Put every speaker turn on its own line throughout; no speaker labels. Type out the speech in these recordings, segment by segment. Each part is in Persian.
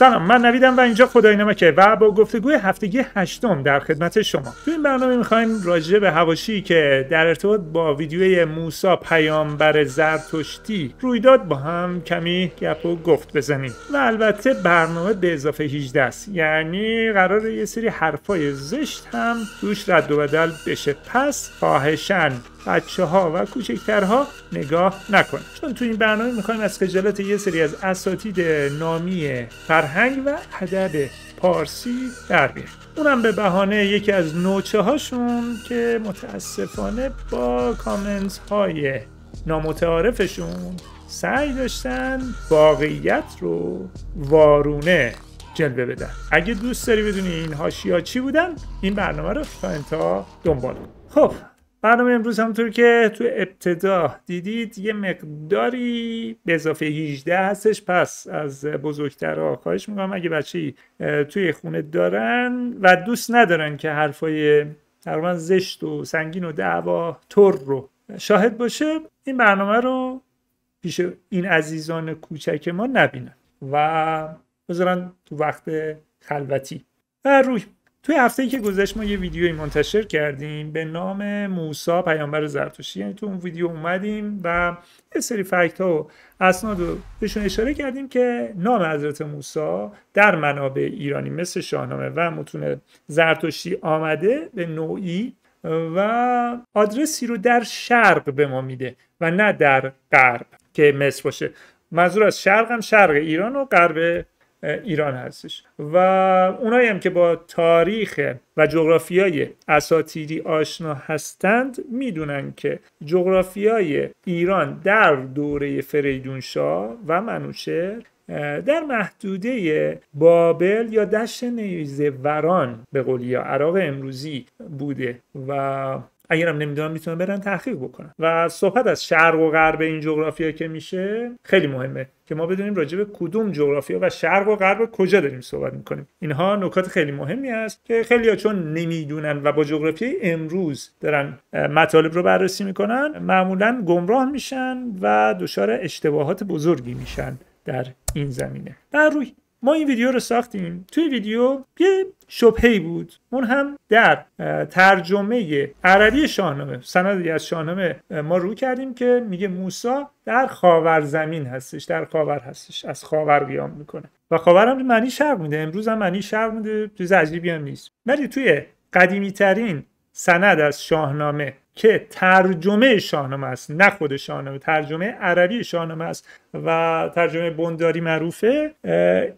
سلام من نویدم و اینجا خدای نمکه و با گفتگوی هفتگی هشتم در خدمت شما تو این برنامه میخوایم راجع به هواشی که در ارتباط با ویدیوی موسا پیامبر زرتشتی رویداد با هم کمی گپ و گفت بزنیم و البته برنامه به اضافه 18 است یعنی قرار یه سری حرفای زشت هم دوش رد و بدل بشه پس خواهشن بچه ها و کوچکترها نگاه نکنید چون تو این برنامه میخوایم از خجالت یه سری از اساتید نامی فرهنگ و ادب پارسی در بیاریم اونم به بهانه یکی از نوچه هاشون که متاسفانه با کامنت های نامتعارفشون سعی داشتن واقعیت رو وارونه جلوه بدن اگه دوست داری بدونی این هاشی چی بودن این برنامه رو تا انتها دنبال خب برنامه امروز همونطور که تو ابتدا دیدید یه مقداری به اضافه 18 هستش پس از بزرگتر خواهش میکنم اگه بچه توی خونه دارن و دوست ندارن که حرفای تقریبا زشت و سنگین و دعوا تر رو شاهد باشه این برنامه رو پیش این عزیزان کوچک ما نبینن و بذارن تو وقت خلوتی روی توی هفته ای که گذشت ما یه ویدیوی منتشر کردیم به نام موسا پیامبر زرتشتی یعنی تو اون ویدیو اومدیم و یه سری فکت ها و اسناد رو بهشون اشاره کردیم که نام حضرت موسی در منابع ایرانی مثل شاهنامه و متون زرتشتی آمده به نوعی و آدرسی رو در شرق به ما میده و نه در غرب که مصر باشه منظور از شرق هم شرق ایران و غرب ایران هستش و اونایی هم که با تاریخ و جغرافیای اساتیری آشنا هستند میدونن که جغرافیای ایران در دوره شاه و منوچهر در محدوده بابل یا دشت نیزه وران به قولی یا عراق امروزی بوده و اگرم نمیدونم میتونن برن تحقیق بکنم و صحبت از شرق و غرب این جغرافیا که میشه خیلی مهمه که ما بدونیم راجع به کدوم جغرافیا و شرق و غرب کجا داریم صحبت میکنیم اینها نکات خیلی مهمی است که خیلی ها چون نمیدونن و با جغرافی امروز دارن مطالب رو بررسی میکنن معمولا گمراه میشن و دچار اشتباهات بزرگی میشن در این زمینه بر روی ما این ویدیو رو ساختیم توی ویدیو یه شبهی بود اون هم در ترجمه عربی شاهنامه سندی از شاهنامه ما رو کردیم که میگه موسا در خاور زمین هستش در خاور هستش از خاور بیام میکنه و خاور هم معنی شرق میده امروز هم معنی شرق میده چیز عجیبی هم نیست ولی توی قدیمی ترین سند از شاهنامه که ترجمه شاهنامه است نه خود شاهنامه ترجمه عربی شاهنامه است و ترجمه بنداری معروفه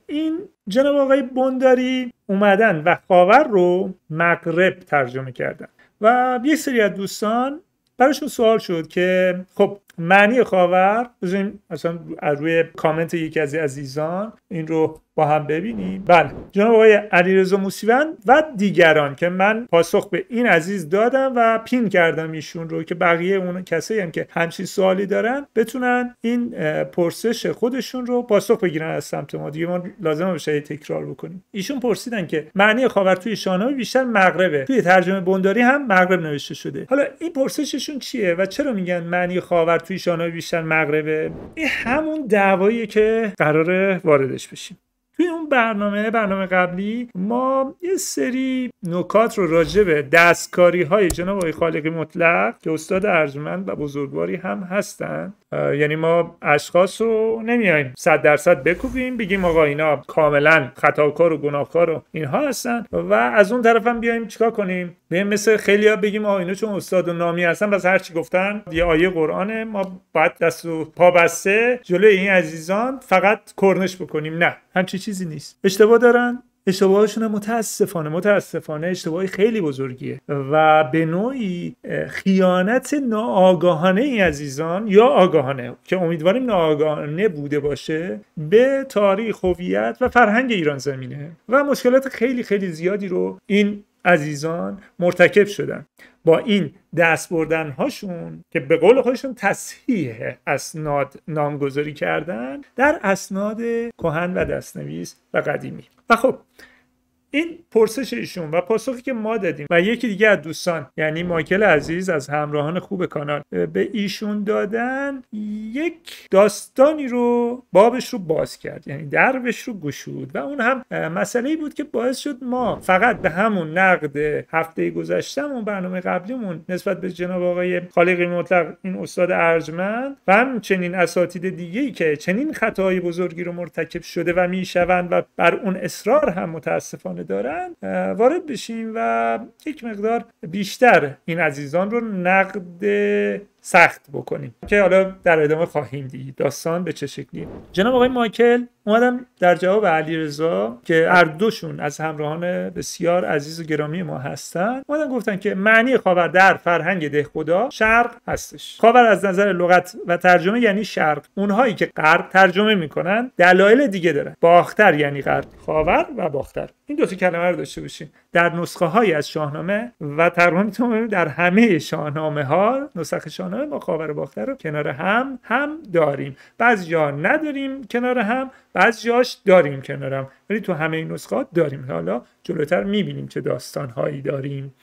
این جناب آقای بنداری اومدن و خاور رو مغرب ترجمه کردن و یه سری از دوستان براشون سوال شد که خب معنی خاور بزنیم مثلا از روی کامنت یکی از عزیزان این رو با هم ببینیم بله جناب آقای علیرضا موسیوند و دیگران که من پاسخ به این عزیز دادم و پین کردم ایشون رو که بقیه اون کسایی هم که همچین سوالی دارن بتونن این پرسش خودشون رو پاسخ بگیرن از سمت ما دیگه ما لازم بشه تکرار بکنیم ایشون پرسیدن که معنی خاور توی شانه بیشتر مغربه توی ترجمه بنداری هم مغرب نوشته شده حالا این پرسششون چیه و چرا میگن معنی خاور توی شانه بیشتر مغربه این همون دعواییه که قراره واردش بشیم توی اون برنامه برنامه قبلی ما یه سری نکات رو راجع به دستکاری های جناب آقای خالقی مطلق که استاد ارجمند و بزرگواری هم هستن یعنی ما اشخاص رو نمیایم صد درصد بکوبیم بگیم آقا اینا کاملا خطاکار و گناهکار و اینها هستن و از اون طرف هم بیایم چیکار کنیم بیایم مثل خیلیا بگیم آقا اینا چون استاد و نامی هستن بس هر چی گفتن یه آیه قرآنه ما باید دست و پا بسته جلوی این عزیزان فقط کرنش بکنیم نه همچی چیزی نیست اشتباه دارن اشتباهشون متاسفانه متاسفانه اشتباهی خیلی بزرگیه و به نوعی خیانت ناآگاهانه ای عزیزان یا آگاهانه که امیدواریم ناآگاهانه بوده باشه به تاریخ هویت و فرهنگ ایران زمینه و مشکلات خیلی خیلی زیادی رو این عزیزان مرتکب شدن با این دست بردن هاشون که به قول خودشون تصحیح اسناد نامگذاری کردن در اسناد کهن و دستنویس و قدیمی و خب این پرسش ایشون و پاسخی که ما دادیم و یکی دیگه از دوستان یعنی مایکل عزیز از همراهان خوب کانال به ایشون دادن یک داستانی رو بابش رو باز کرد یعنی دربش رو گشود و اون هم مسئله ای بود که باعث شد ما فقط به همون نقد هفته گذشتهمون برنامه قبلیمون نسبت به جناب آقای خالقی مطلق این استاد ارجمند و چنین اساتید دیگه که چنین خطاهای بزرگی رو مرتکب شده و میشوند و بر اون اصرار هم متاسفانه دارن وارد بشیم و یک مقدار بیشتر این عزیزان رو نقد سخت بکنیم که حالا در ادامه خواهیم دید داستان به چه شکلی جناب آقای مایکل اومدم در جواب علیرضا که هر دوشون از همراهان بسیار عزیز و گرامی ما هستن اومدن گفتن که معنی خاور در فرهنگ دهخدا شرق هستش خاور از نظر لغت و ترجمه یعنی شرق اونهایی که غرب ترجمه میکنن دلایل دیگه دارن باختر یعنی غرب خاور و باختر این دو تا کلمه رو داشته باشین در نسخه های از شاهنامه و ترجمه در همه شاهنامه ها نسخه شاهنامه ما با خاور باختر رو کنار هم هم داریم بعضی جا نداریم کنار هم بعضی جاش داریم کنار هم ولی تو همه این نسخات داریم حالا جلوتر میبینیم چه داستان داریم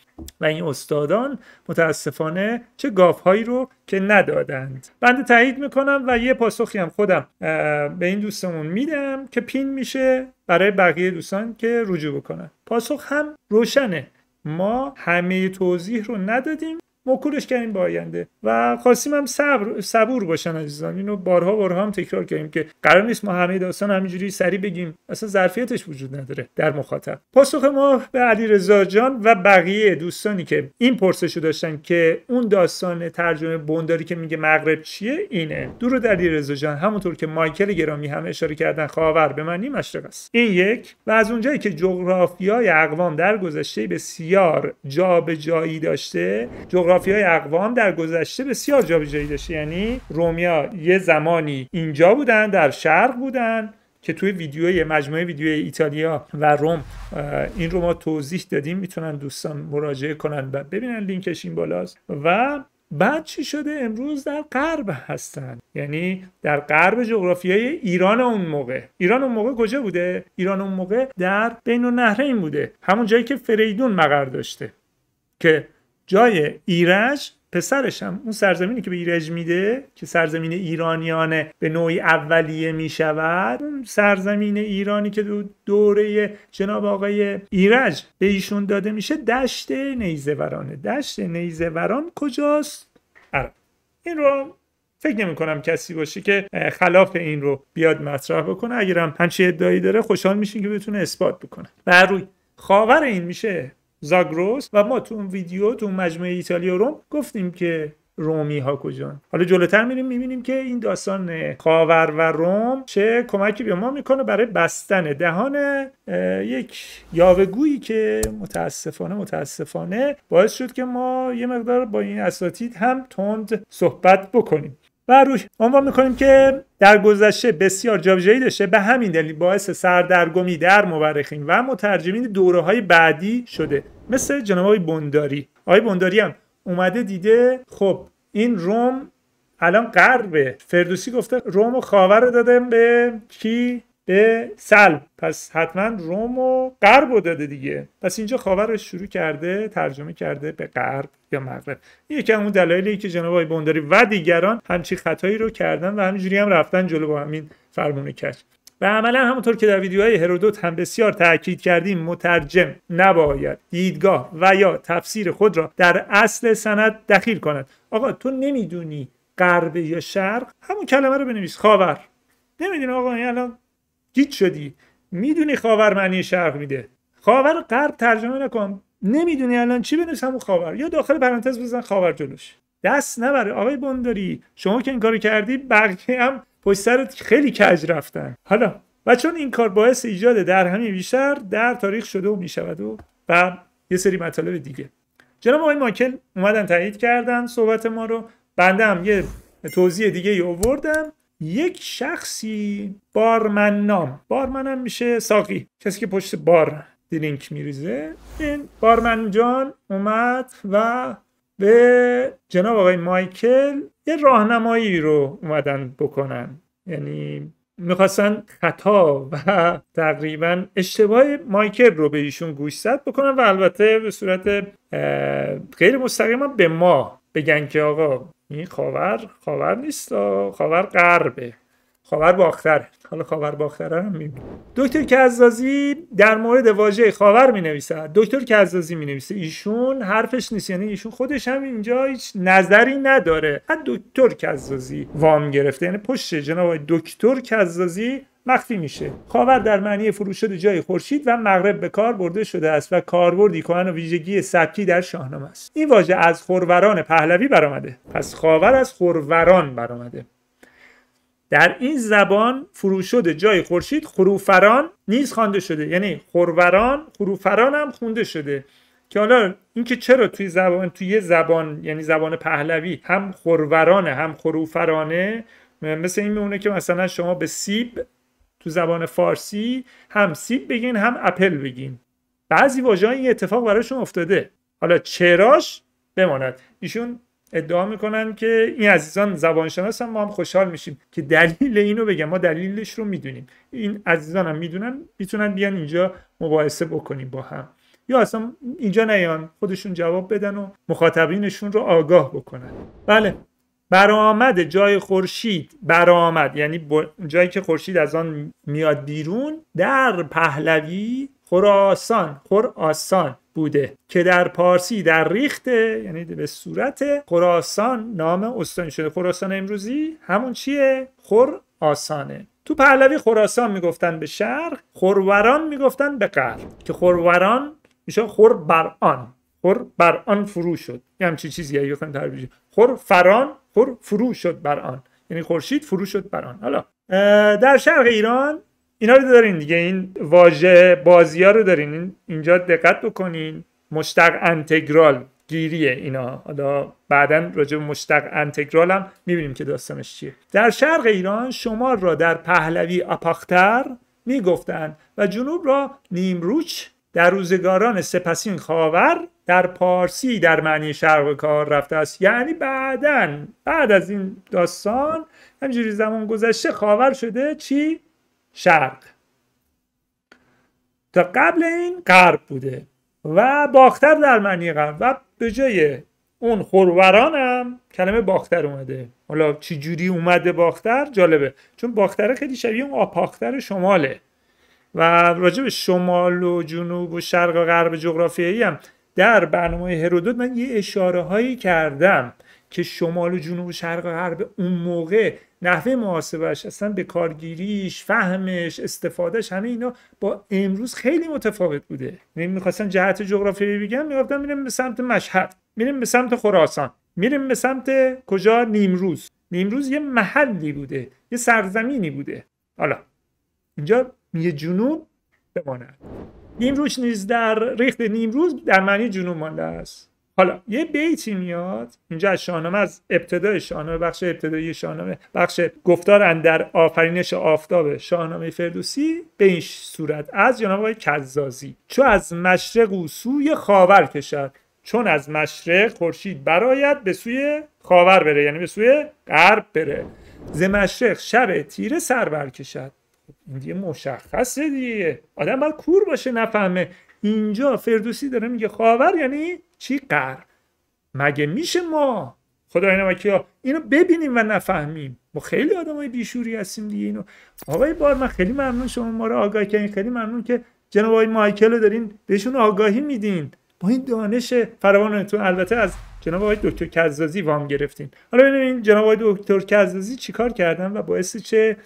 و این استادان متاسفانه چه گاف رو که ندادند بنده تایید میکنم و یه پاسخی هم خودم به این دوستمون میدم که پین میشه برای بقیه دوستان که رجوع بکنن پاسخ هم روشنه ما همه توضیح رو ندادیم مکولش کردیم به آینده و خواستیم هم صبر صبور باشن عزیزان اینو بارها بارها هم تکرار کردیم که قرار نیست ما همه داستان همینجوری سری بگیم اصلا ظرفیتش وجود نداره در مخاطب پاسخ ما به علیرضا جان و بقیه دوستانی که این پرسش رو داشتن که اون داستان ترجمه بنداری که میگه مغرب چیه اینه دور در رضا جان همونطور که مایکل گرامی هم اشاره کردن خاور به معنی مشرق است این یک و از اونجایی که جغرافیای اقوام در گذشته بسیار جابجایی داشته جغرافی های اقوام در گذشته بسیار جابجایی داشته یعنی رومیا یه زمانی اینجا بودن در شرق بودن که توی ویدیوی مجموعه ویدیوی ایتالیا و روم این رو ما توضیح دادیم میتونن دوستان مراجعه کنن و ببینن لینکش این بالاست و بعد چی شده امروز در غرب هستن یعنی در غرب جغرافیای ایران اون موقع ایران اون موقع کجا بوده ایران اون موقع در بین النهرین بوده همون جایی که فریدون مقر داشته که جای ایرج پسرش هم اون سرزمینی که به ایرج میده که سرزمین ایرانیانه به نوعی اولیه میشود اون سرزمین ایرانی که دو دوره جناب آقای ایرج به ایشون داده میشه دشت نیزورانه دشت نیزوران کجاست عرب این رو فکر نمی کنم کسی باشه که خلاف این رو بیاد مطرح بکنه اگرم هم همچی ادعایی داره خوشحال میشین که بتونه اثبات بکنه بر روی خاور این میشه زاگروس و ما تو اون ویدیو تو اون مجموعه ایتالیا روم گفتیم که رومی ها کجان حالا جلوتر میریم میبینیم که این داستان خاور و روم چه کمکی به ما میکنه برای بستن دهان یک یاوهگویی که متاسفانه متاسفانه باعث شد که ما یه مقدار با این اساتید هم تند صحبت بکنیم و روش عنوان میکنیم که در گذشته بسیار جابجایی داشته به همین دلیل باعث سردرگمی در مورخین و مترجمین دوره های بعدی شده مثل جناب آقای بنداری آقای بنداری هم اومده دیده خب این روم الان قربه. فردوسی گفته روم و خاور رو دادم به کی به سلب پس حتما روم و غرب رو داده دیگه پس اینجا خاور شروع کرده ترجمه کرده به غرب یا مغرب یکی اون دلایلی که جناب آقای بنداری و دیگران همچی خطایی رو کردن و همینجوری هم رفتن جلو با همین فرمونه کرد و عملا همونطور که در ویدیوهای هرودوت هم بسیار تاکید کردیم مترجم نباید دیدگاه و یا تفسیر خود را در اصل سند دخیل کند آقا تو نمیدونی غرب یا شرق همون کلمه رو بنویس خاور نمیدونی آقا الان گیت شدی میدونی خاور معنی شرق میده خاور غرب ترجمه نکن نمیدونی الان چی بنویس همون خاور یا داخل پرانتز بزن خاور جلوش دست نبره آقای بنداری شما که این کارو کردی بقیه هم پشت سرت خیلی کج رفتن حالا و چون این کار باعث ایجاد در همین بیشتر در تاریخ شده و میشود و و یه سری مطالب دیگه جناب آقای ماکل اومدن تایید کردن صحبت ما رو بنده هم یه توضیح دیگه ای آوردم. یک شخصی بارمن نام بارمنم میشه ساقی کسی که پشت بار درینک میریزه این بارمن جان اومد و به جناب آقای مایکل یه راهنمایی رو اومدن بکنن یعنی میخواستن خطا و تقریبا اشتباه مایکل رو به ایشون گوشزد بکنن و البته به صورت غیر مستقیما به ما بگن که آقا این خاور خاور نیست خاور غربه خاور باختره حالا خاور باختره هم میبین دکتر کزازی در مورد واژه خاور می دکتر کزازی می نویسه ایشون حرفش نیست یعنی ایشون خودش هم اینجا هیچ نظری نداره دکتر کزازی وام گرفته یعنی پشت جناب دکتر کزازی مخفی میشه خاور در معنی فروش شده جای خورشید و مغرب به کار برده شده است و کاربردی کهن و ویژگی سبکی در شاهنامه است این واژه از خوروران پهلوی برآمده پس خاور از خوروران برآمده در این زبان فروشد جای خورشید خروفران نیز خوانده شده یعنی خوروران خروفران هم خونده شده که حالا اینکه چرا توی زبان توی زبان یعنی زبان پهلوی هم خوروران هم خروفرانه مثل این میمونه که مثلا شما به سیب تو زبان فارسی هم سیب بگین هم اپل بگین بعضی واژه‌ها این اتفاق براشون افتاده حالا چراش بماند ایشون ادعا میکنن که این عزیزان زبانشناس هم ما هم خوشحال میشیم که دلیل اینو بگم ما دلیلش رو میدونیم این عزیزان هم میدونن میتونن بیان اینجا مباحثه بکنیم با هم یا اصلا اینجا نیان خودشون جواب بدن و مخاطبینشون رو آگاه بکنن بله برآمد جای خورشید برآمد یعنی جایی که خورشید از آن میاد بیرون در پهلوی خراسان خراسان بوده که در پارسی در ریخته یعنی به صورت خراسان نام استانی شده خراسان امروزی همون چیه خر تو پهلوی خراسان میگفتن به شرق خوروران میگفتن به غرب که خوروران میشه خور آن. خور بر آن فرو شد یه همچی چیزی گفتم تربیجی خور فران خور فرو شد بر آن یعنی خورشید فرو شد بر آن حالا در شرق ایران اینا رو دارین دیگه این واژه بازی ها رو دارین اینجا دقت بکنین مشتق انتگرال گیریه اینا حالا بعدا راجع به مشتق انتگرال هم میبینیم که داستانش چیه در شرق ایران شما را در پهلوی اپاختر میگفتند و جنوب را نیمروچ در روزگاران سپسین خاور در پارسی در معنی شرق کار رفته است یعنی بعدا بعد از این داستان همجوری زمان گذشته خاور شده چی شرق تا قبل این غرب بوده و باختر در معنی غرب و به جای اون خوروران هم کلمه باختر اومده حالا چی جوری اومده باختر جالبه چون باختره خیلی شبیه اون آپاختر شماله و راجع به شمال و جنوب و شرق و غرب جغرافیایی هم در برنامه هرودوت من یه اشاره هایی کردم که شمال و جنوب و شرق و غرب اون موقع نحوه محاسبش اصلا به کارگیریش فهمش استفادهش همه اینا با امروز خیلی متفاوت بوده یعنی جهت جغرافیایی بگم میگفتم میریم به سمت مشهد میریم به سمت خراسان میریم به سمت کجا نیمروز نیمروز یه محلی بوده یه سرزمینی بوده حالا اینجا یه جنوب بماند نیمروش نیز در ریخت نیمروز در معنی جنوب مانده است حالا یه بیتی میاد اینجا از شاهنامه از ابتدای شاهنامه بخش ابتدایی شاهنامه بخش گفتار در آفرینش آفتاب شاهنامه فردوسی به این صورت از جناب آقای کزازی چو از مشرق و سوی خاور کشد چون از مشرق خورشید براید به سوی خاور بره یعنی به سوی غرب بره ز مشرق شب تیره سر برکشد این دیگه مشخصه دیگه آدم باید کور باشه نفهمه اینجا فردوسی داره میگه خاور یعنی چی قرب مگه میشه ما خدا ها اینو ببینیم و نفهمیم ما خیلی آدمای بیشوری هستیم دیگه اینو آقای بار من خیلی ممنون شما ما رو آگاه کردین خیلی ممنون که جناب آقای مایکل رو دارین بهشون آگاهی میدین با این دانش فراوانتون البته از جناب آقای دکتر کزازی وام گرفتین حالا ببینیم جناب آقای دکتر کزازی چیکار کردن و باعث چه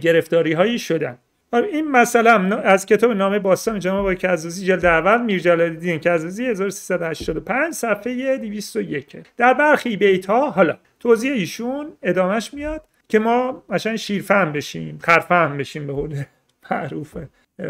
گرفتاری هایی شدن این مسئله از کتاب نامه باستان جناب آقای کزازی جلد اول میر از کزازی 1385 صفحه 201 در برخی بیت ها حالا توضیح ایشون ادامش میاد که ما مثلا شیرفهم بشیم خرفهم بشیم به قول معروف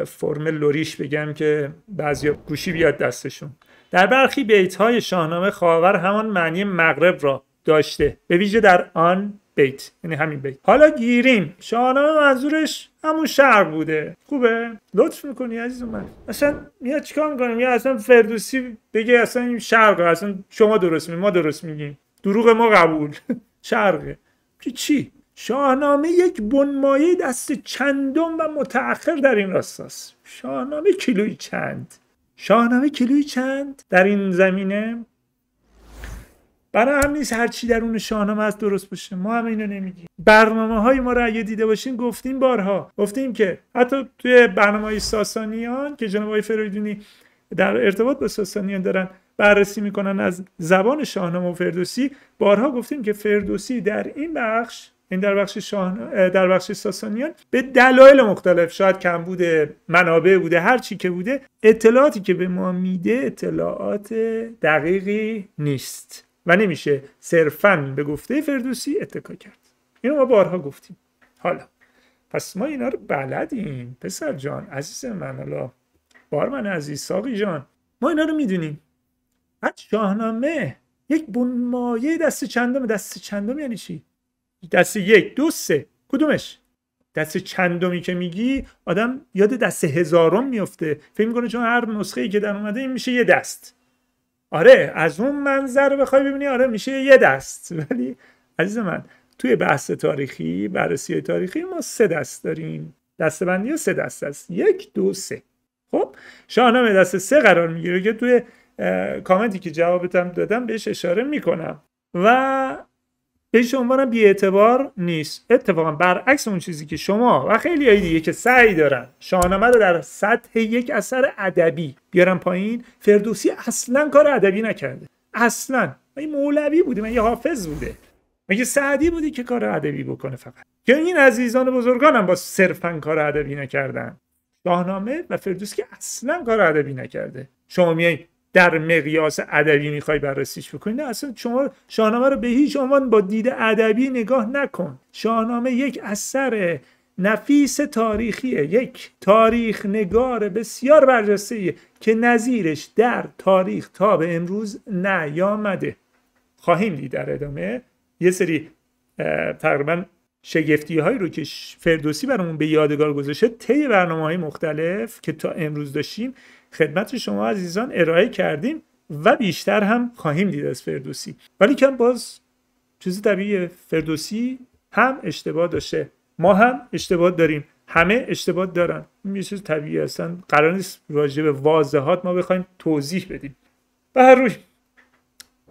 فرم لوریش بگم که بعضی گوشی بیاد دستشون در برخی بیت های شاهنامه خاور همان معنی مغرب را داشته به ویژه در آن بیت یعنی همین بیت حالا گیریم شاهنامه منظورش همون شرق بوده خوبه لطف میکنی عزیز من اصلا میاد چیکار میکنیم یا اصلا فردوسی بگه اصلا این شرقه اصلا شما درست می ما درست میگیم دروغ ما قبول شرقه که چی شاهنامه یک بنمایه دست چندم و متأخر در این راستاست شاهنامه کیلوی چند شاهنامه کیلوی چند در این زمینه برای هم نیست هر چی درون شاهنامه از درست باشه ما هم اینو نمیگیم برنامه های ما رو اگه دیده باشین گفتیم بارها گفتیم که حتی توی برنامه های ساسانیان که جناب های فریدونی در ارتباط با ساسانیان دارن بررسی میکنن از زبان شاهنامه و فردوسی بارها گفتیم که فردوسی در این بخش این در بخش, شاهن... در بخش ساسانیان به دلایل مختلف شاید کم بوده منابع بوده هر چی که بوده اطلاعاتی که به ما میده اطلاعات دقیقی نیست و نمیشه صرفا به گفته فردوسی اتکا کرد اینو ما بارها گفتیم حالا پس ما اینا رو بلدیم پسر جان عزیز من حالا بار من عزیز ساقی جان ما اینا رو میدونیم از شاهنامه یک بنمایه دست چندم دست چندم یعنی چی دست یک دو سه کدومش دست چندمی که میگی آدم یاد دست هزارم میفته فکر میکنه چون هر نسخه ای که در اومده این میشه یه دست آره از اون منظر رو بخوای ببینی آره میشه یه دست ولی عزیز من توی بحث تاریخی بررسی تاریخی ما سه دست داریم دستبندی ها سه دست است یک دو سه خب شاهنامه دست سه قرار میگیره که توی کامنتی که جوابتم دادم بهش اشاره میکنم و به هیچ عنوان اعتبار نیست اتفاقا برعکس اون چیزی که شما و خیلی های دیگه که سعی دارن شاهنامه رو در سطح یک اثر ادبی بیارن پایین فردوسی اصلا کار ادبی نکرده اصلا این مولوی بوده من یه حافظ بوده مگه سعدی بودی که کار ادبی بکنه فقط یا این عزیزان بزرگانم با صرفا کار ادبی نکردن شاهنامه و فردوسی که اصلا کار ادبی نکرده شما میای در مقیاس ادبی میخوای بررسیش بکنی نه اصلا شما شاهنامه رو به هیچ عنوان با دید ادبی نگاه نکن شاهنامه یک اثر نفیس تاریخیه یک تاریخ نگار بسیار برجسته که نظیرش در تاریخ تا به امروز نیامده خواهیم دید در ادامه یه سری تقریبا شگفتی هایی رو که فردوسی برامون به یادگار گذاشته طی برنامه های مختلف که تا امروز داشتیم خدمت شما عزیزان ارائه کردیم و بیشتر هم خواهیم دید از فردوسی ولی کم باز چیز طبیعی فردوسی هم اشتباه داشته ما هم اشتباه داریم همه اشتباه دارن این یه چیز طبیعی هستن قرار نیست راجع به واضحات ما بخوایم توضیح بدیم به هر روی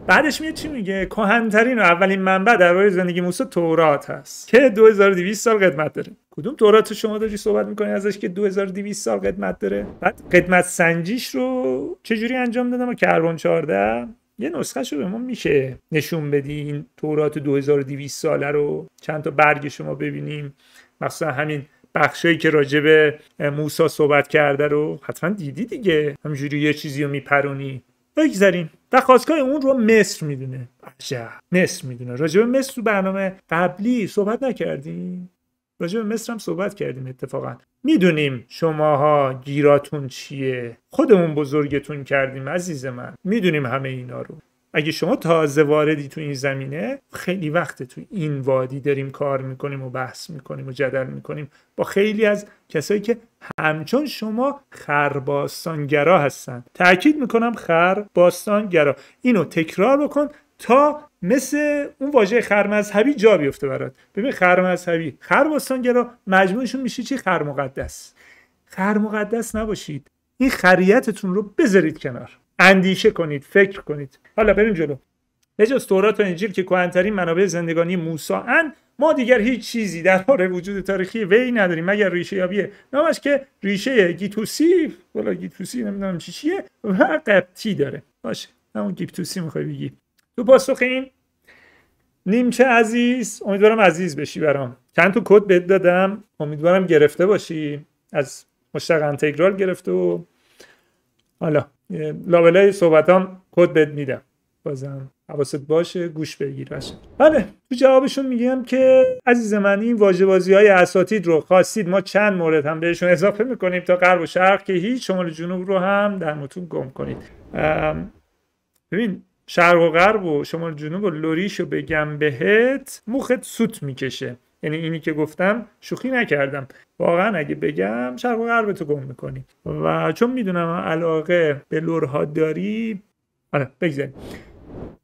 بعدش میاد چی میگه کهنترین و اولین منبع درباره زندگی موسی تورات هست که 2200 سال قدمت داره کدوم تورات شما داری صحبت میکنی ازش که 2200 سال قدمت داره بعد قدمت سنجیش رو چجوری انجام دادم و کربن 14 یه نسخه رو به ما میشه نشون بدی این تورات 2200 ساله رو چند تا برگ شما ببینیم مثلا همین بخشی که راجبه موسی صحبت کرده رو حتما دیدی دیگه همجوری یه چیزی رو میپرونی بگذاریم و اون رو مصر میدونه عجب مصر میدونه راجب به مصر تو برنامه قبلی صحبت نکردیم راجب به مصر هم صحبت کردیم اتفاقا میدونیم شماها گیراتون چیه خودمون بزرگتون کردیم عزیز من میدونیم همه اینا رو اگه شما تازه واردی تو این زمینه خیلی وقت تو این وادی داریم کار میکنیم و بحث میکنیم و جدل میکنیم با خیلی از کسایی که همچون شما خرباستانگرا هستن تاکید میکنم خرباستانگرا اینو تکرار بکن تا مثل اون واژه خرمذهبی جا بیفته برات ببین خرمذهبی خرباستانگرا مجموعشون میشه چی خرمقدس خرمقدس نباشید این خریتتون رو بذارید کنار اندیشه کنید فکر کنید حالا بریم جلو بجز تورات و انجیل که کهنترین منابع زندگانی موسی اند ما دیگر هیچ چیزی در حال وجود تاریخی وی نداریم مگر ریشه یابیه نامش که ریشه گیتوسی والا گیتوسی نمیدونم چی چیه و قبطی داره باشه همون گیتوسی میخوای بگی تو پاسخ این نیمچه عزیز امیدوارم عزیز بشی برام چند تو کد بد دادم امیدوارم گرفته باشی از مشتق انتگرال گرفته و حالا لابلای صحبتام کد بد میدم بازم حواست باشه گوش بگیر باشه بله تو جوابشون میگم که عزیز من این واژه بازی های اساتید رو خواستید ما چند مورد هم بهشون اضافه میکنیم تا غرب و شرق که هیچ شمال جنوب رو هم در متون گم کنید ببین شرق و غرب و شمال جنوب و رو بگم بهت موخت سوت میکشه یعنی اینی که گفتم شوخی نکردم واقعا اگه بگم شرق و غرب تو گم میکنی و چون میدونم علاقه به لورها داری آره بگذاریم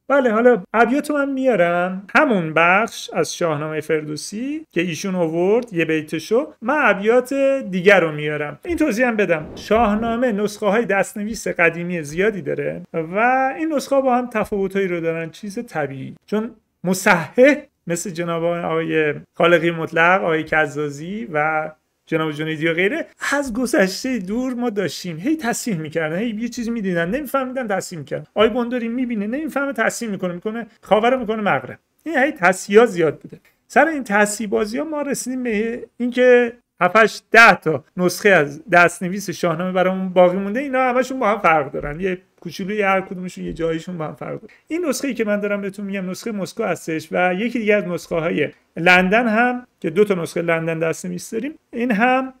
بله حالا ابیاتو من میارم همون بخش از شاهنامه فردوسی که ایشون آورد یه بیتشو من ابیات دیگر رو میارم این توضیح هم بدم شاهنامه نسخه های دستنویس قدیمی زیادی داره و این نسخه با هم تفاوتهایی رو دارن چیز طبیعی چون مصحح مثل جناب آقای خالقی مطلق آقای کزازی و جناب جنیدی و غیره از گذشته دور ما داشتیم هی تصحیح میکردن هی یه چیزی میدیدن نمیفهمیدن تصحیح میکردن آی بنداری میبینه نمیفهمه تصحیح میکنه میکنه خاور میکنه مغرب این هی تصحیح زیاد بوده سر این تصحیح بازی ها ما رسیدیم به اینکه 7 ده تا نسخه از دستنویس شاهنامه برامون باقی مونده اینا همشون با هم فرق دارن یه کوچولوی هر کدومشون یه جایشون با هم فرق این نسخه ای که من دارم بهتون میگم نسخه مسکو هستش و یکی دیگه از نسخه های لندن هم که دو تا نسخه لندن دست میستریم این هم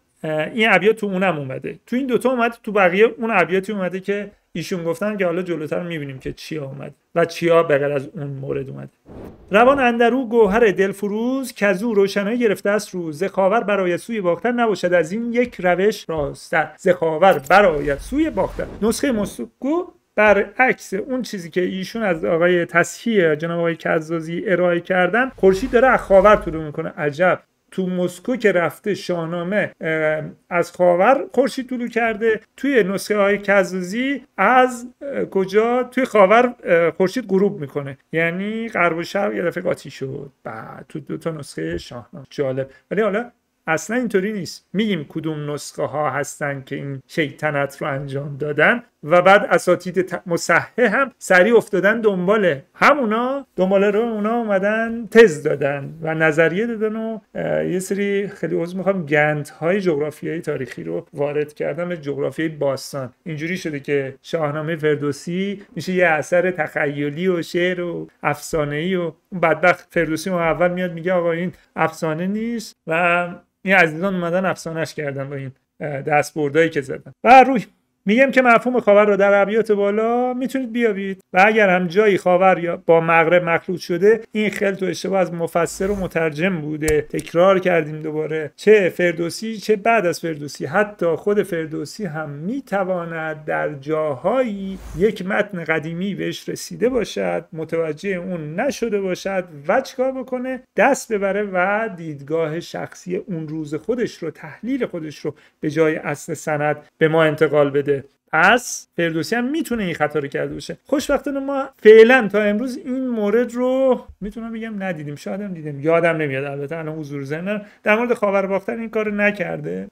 این ابیات تو اونم اومده تو این دوتا اومده تو بقیه اون ابیاتی اومده که ایشون گفتن که حالا جلوتر میبینیم که چیا اومد و چیا بغیر از اون مورد اومد روان اندرو گوهر دلفروز کزو روشنایی گرفته است رو زخاور برای سوی باختن نباشد از این یک روش راستر زخاور برای سوی باختن نسخه مسکو برعکس اون چیزی که ایشون از آقای تصحیح جناب آقای کزازی ارائه کردن خورشید داره از خاور طلوع میکنه عجب تو مسکو که رفته شاهنامه از خاور خورشید طلو کرده توی نسخه های کزوزی از کجا توی خاور خورشید غروب میکنه یعنی غرب و شرق یه دفعه قاطی شد بعد تو دو تا نسخه شاهنامه جالب ولی حالا اصلا اینطوری نیست میگیم کدوم نسخه ها هستن که این شیطنت رو انجام دادن و بعد اساتید مصحح هم سریع افتادن دنبال همونا دنبال رو اونا اومدن تز دادن و نظریه دادن و یه سری خیلی عضو میخوام گند های جغرافیایی تاریخی رو وارد کردن به جغرافیای باستان اینجوری شده که شاهنامه فردوسی میشه یه اثر تخیلی و شعر و افسانه ای و بدبخت فردوسی ما اول میاد میگه آقا این افسانه نیست و این عزیزان اومدن افسانش کردن با این دستبردهایی که زدن و روی میگم که مفهوم خاور رو در ابیات بالا میتونید بیابید و اگر هم جایی خاور یا با مغرب مخلوط شده این خلط و اشتباه از مفسر و مترجم بوده تکرار کردیم دوباره چه فردوسی چه بعد از فردوسی حتی خود فردوسی هم میتواند در جاهایی یک متن قدیمی بهش رسیده باشد متوجه اون نشده باشد و چکار بکنه دست ببره و دیدگاه شخصی اون روز خودش رو تحلیل خودش رو به جای اصل سند به ما انتقال بده پس فردوسی هم میتونه این خطا رو کرده باشه خوشبختانه ما فعلا تا امروز این مورد رو میتونم بگم ندیدیم شاید هم دیدیم یادم نمیاد البته الان حضور ذهن در مورد خاور باختن این کار نکرده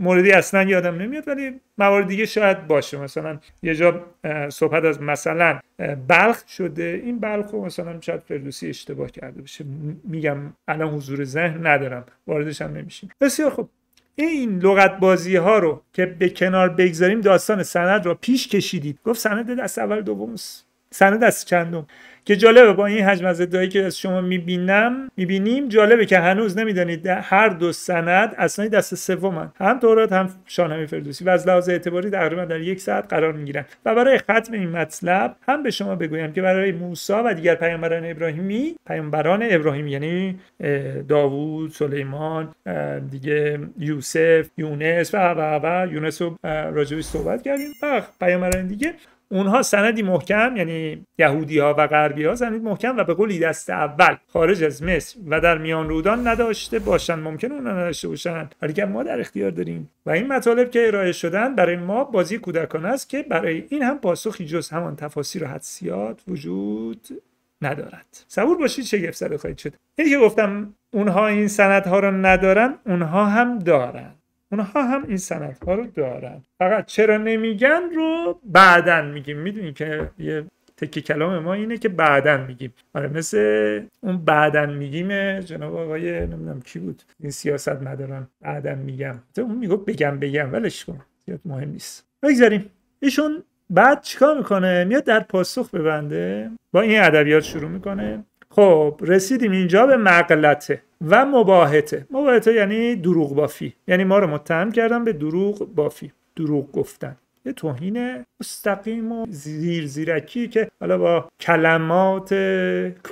موردی اصلا یادم نمیاد ولی موارد دیگه شاید باشه مثلا یه جا صحبت از مثلا بلخ شده این بلخ رو مثلا شاید فردوسی اشتباه کرده باشه میگم الان حضور ذهن ندارم واردش هم نمیشیم بسیار خوب این لغت بازی ها رو که به کنار بگذاریم داستان سند را پیش کشیدید گفت سند دست اول دوم سند دست چندم که جالبه با این حجم از ادعایی که از شما میبینم میبینیم جالبه که هنوز نمیدانید هر دو سند اصلا دست سومن هم تورات هم شاهنامه فردوسی و از لحاظ اعتباری تقریبا در یک ساعت قرار میگیرن و برای ختم این مطلب هم به شما بگویم که برای موسی و دیگر پیامبران ابراهیمی پیامبران ابراهیمی یعنی داوود سلیمان دیگه یوسف یونس و و و یونس رو صحبت کردیم و پیامبران دیگه اونها سندی محکم یعنی یهودی ها و غربی ها محکم و به قولی دست اول خارج از مصر و در میان رودان نداشته باشند ممکن اونها نداشته باشند ولی ما در اختیار داریم و این مطالب که ارائه شدن برای ما بازی کودکان است که برای این هم پاسخی جز همان تفاسیر و حدسیات وجود ندارد صبور باشید شگفت زده خواهید شد اینی گفتم اونها این سندها را ندارن اونها هم دارن اونها هم این سنت ها رو دارن فقط چرا نمیگن رو بعدا میگیم میدونی که یه تکی کلام ما اینه که بعدا میگیم آره مثل اون بعدا میگیم جناب آقای نمیدونم کی بود این سیاست مدارن بعدا میگم اون میگو بگم بگم ولش کن زیاد مهم نیست بگذاریم ایشون بعد چیکار میکنه میاد در پاسخ ببنده با این ادبیات شروع میکنه خب رسیدیم اینجا به مقلته و مباهته مباهته یعنی دروغ بافی یعنی ما رو متهم کردن به دروغ بافی دروغ گفتن یه توهین مستقیم و زیر زیرکی که حالا با کلمات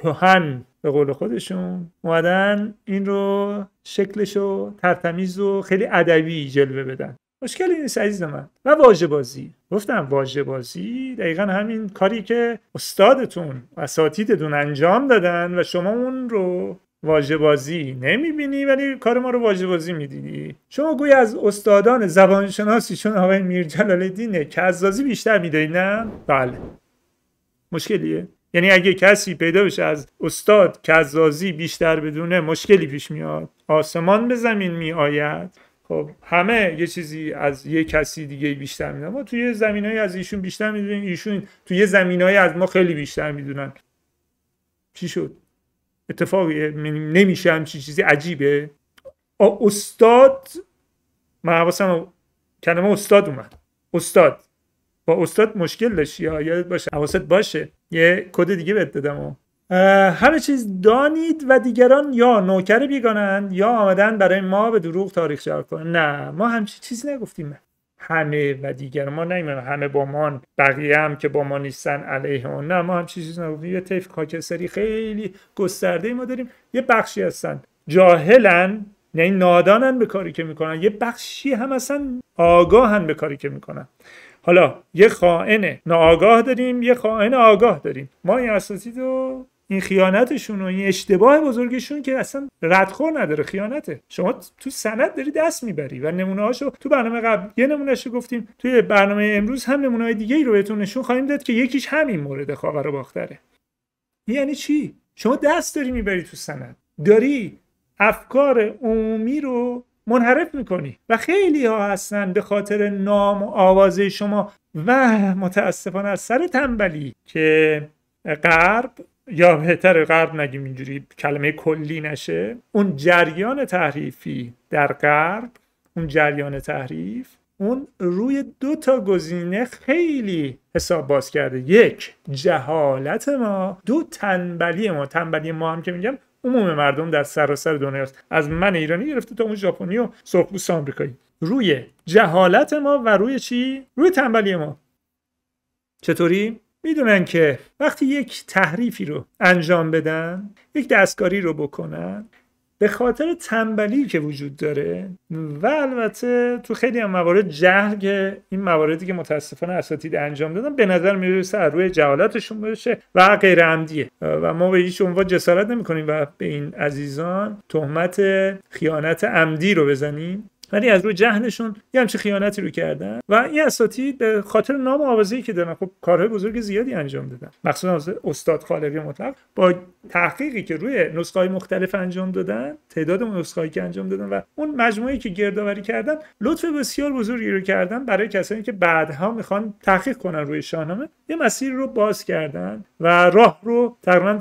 کهن به قول خودشون اومدن این رو شکلش و ترتمیز و خیلی ادبی جلوه بدن مشکل نیست عزیز من و واژه بازی گفتم واژه بازی دقیقا همین کاری که استادتون و اساتیدتون انجام دادن و شما اون رو واجبازی بازی نمیبینی ولی کار ما رو واجبازی بازی میدیدی شما گویا از استادان زبانشناسی چون آقای میر جلال دینه که بیشتر میدونی نه بله مشکلیه یعنی اگه کسی پیدا بشه از استاد کزازی بیشتر بدونه مشکلی پیش میاد آسمان به زمین میآید خب همه یه چیزی از یه کسی دیگه بیشتر میدونن ما توی زمینایی از ایشون بیشتر میدونیم ایشون توی زمینایی از ما خیلی بیشتر میدونن چی شد اتفاقی یعنی نمیشه همچین چیزی عجیبه استاد من حواسم کلمه استاد اومد استاد با استاد مشکل داشتی یا یادت باشه حواست باشه یه کد دیگه بهت دادم و همه چیز دانید و دیگران یا نوکر بیگانند یا آمدن برای ما به دروغ تاریخ جعل کنند نه ما همچین چیزی نگفتیم همه و دیگر ما نمیدونم همه با ما بقیه هم که با ما نیستن علیه اون نه ما هم چیزی نبودیم یه طیف کاکسری خیلی گسترده ما داریم یه بخشی هستن جاهلن یعنی نادانن به کاری که میکنن یه بخشی هم اصلا آگاهن به کاری که میکنن حالا یه خائن ناآگاه داریم یه خائن آگاه داریم ما این اساسی رو این خیانتشون و این اشتباه بزرگشون که اصلا ردخور نداره خیانته شما تو سند داری دست میبری و نمونه هاشو تو برنامه قبل یه نمونهشو گفتیم توی برنامه امروز هم نمونه های دیگه رو بهتون نشون خواهیم داد که یکیش همین مورد خاور باختره یعنی چی شما دست داری میبری تو سند داری افکار عمومی رو منحرف میکنی و خیلی ها هستن به خاطر نام و آوازه شما و متاسفانه از سر تنبلی که غرب یا بهتر غرب نگیم اینجوری کلمه کلی نشه اون جریان تحریفی در غرب اون جریان تحریف اون روی دو تا گزینه خیلی حساب باز کرده یک جهالت ما دو تنبلی ما تنبلی ما هم که میگم عموم مردم در سراسر دنیا از من ایرانی گرفته تا اون ژاپنی و سرخپوست آمریکایی روی جهالت ما و روی چی روی تنبلی ما چطوری میدونن که وقتی یک تحریفی رو انجام بدن یک دستکاری رو بکنن به خاطر تنبلی که وجود داره و البته تو خیلی هم موارد جهل که این مواردی که متاسفانه اساتید انجام دادن به نظر میرسه از روی جهالتشون باشه و غیر عمدیه و ما به هیچ عنوان جسارت نمیکنیم و به این عزیزان تهمت خیانت عمدی رو بزنیم ولی از روی جهلشون یه همچین خیانتی رو کردن و این اساتید به خاطر نام آوازی که دارن خب کارهای بزرگ زیادی انجام دادن مخصوصا استاد خالقی مطلق با تحقیقی که روی نسخه های مختلف انجام دادن تعداد اون نسخه که انجام دادن و اون مجموعه که گردآوری کردن لطف بسیار بزرگی رو کردن برای کسانی که بعدها میخوان تحقیق کنن روی شاهنامه یه مسیر رو باز کردن و راه رو تقریبا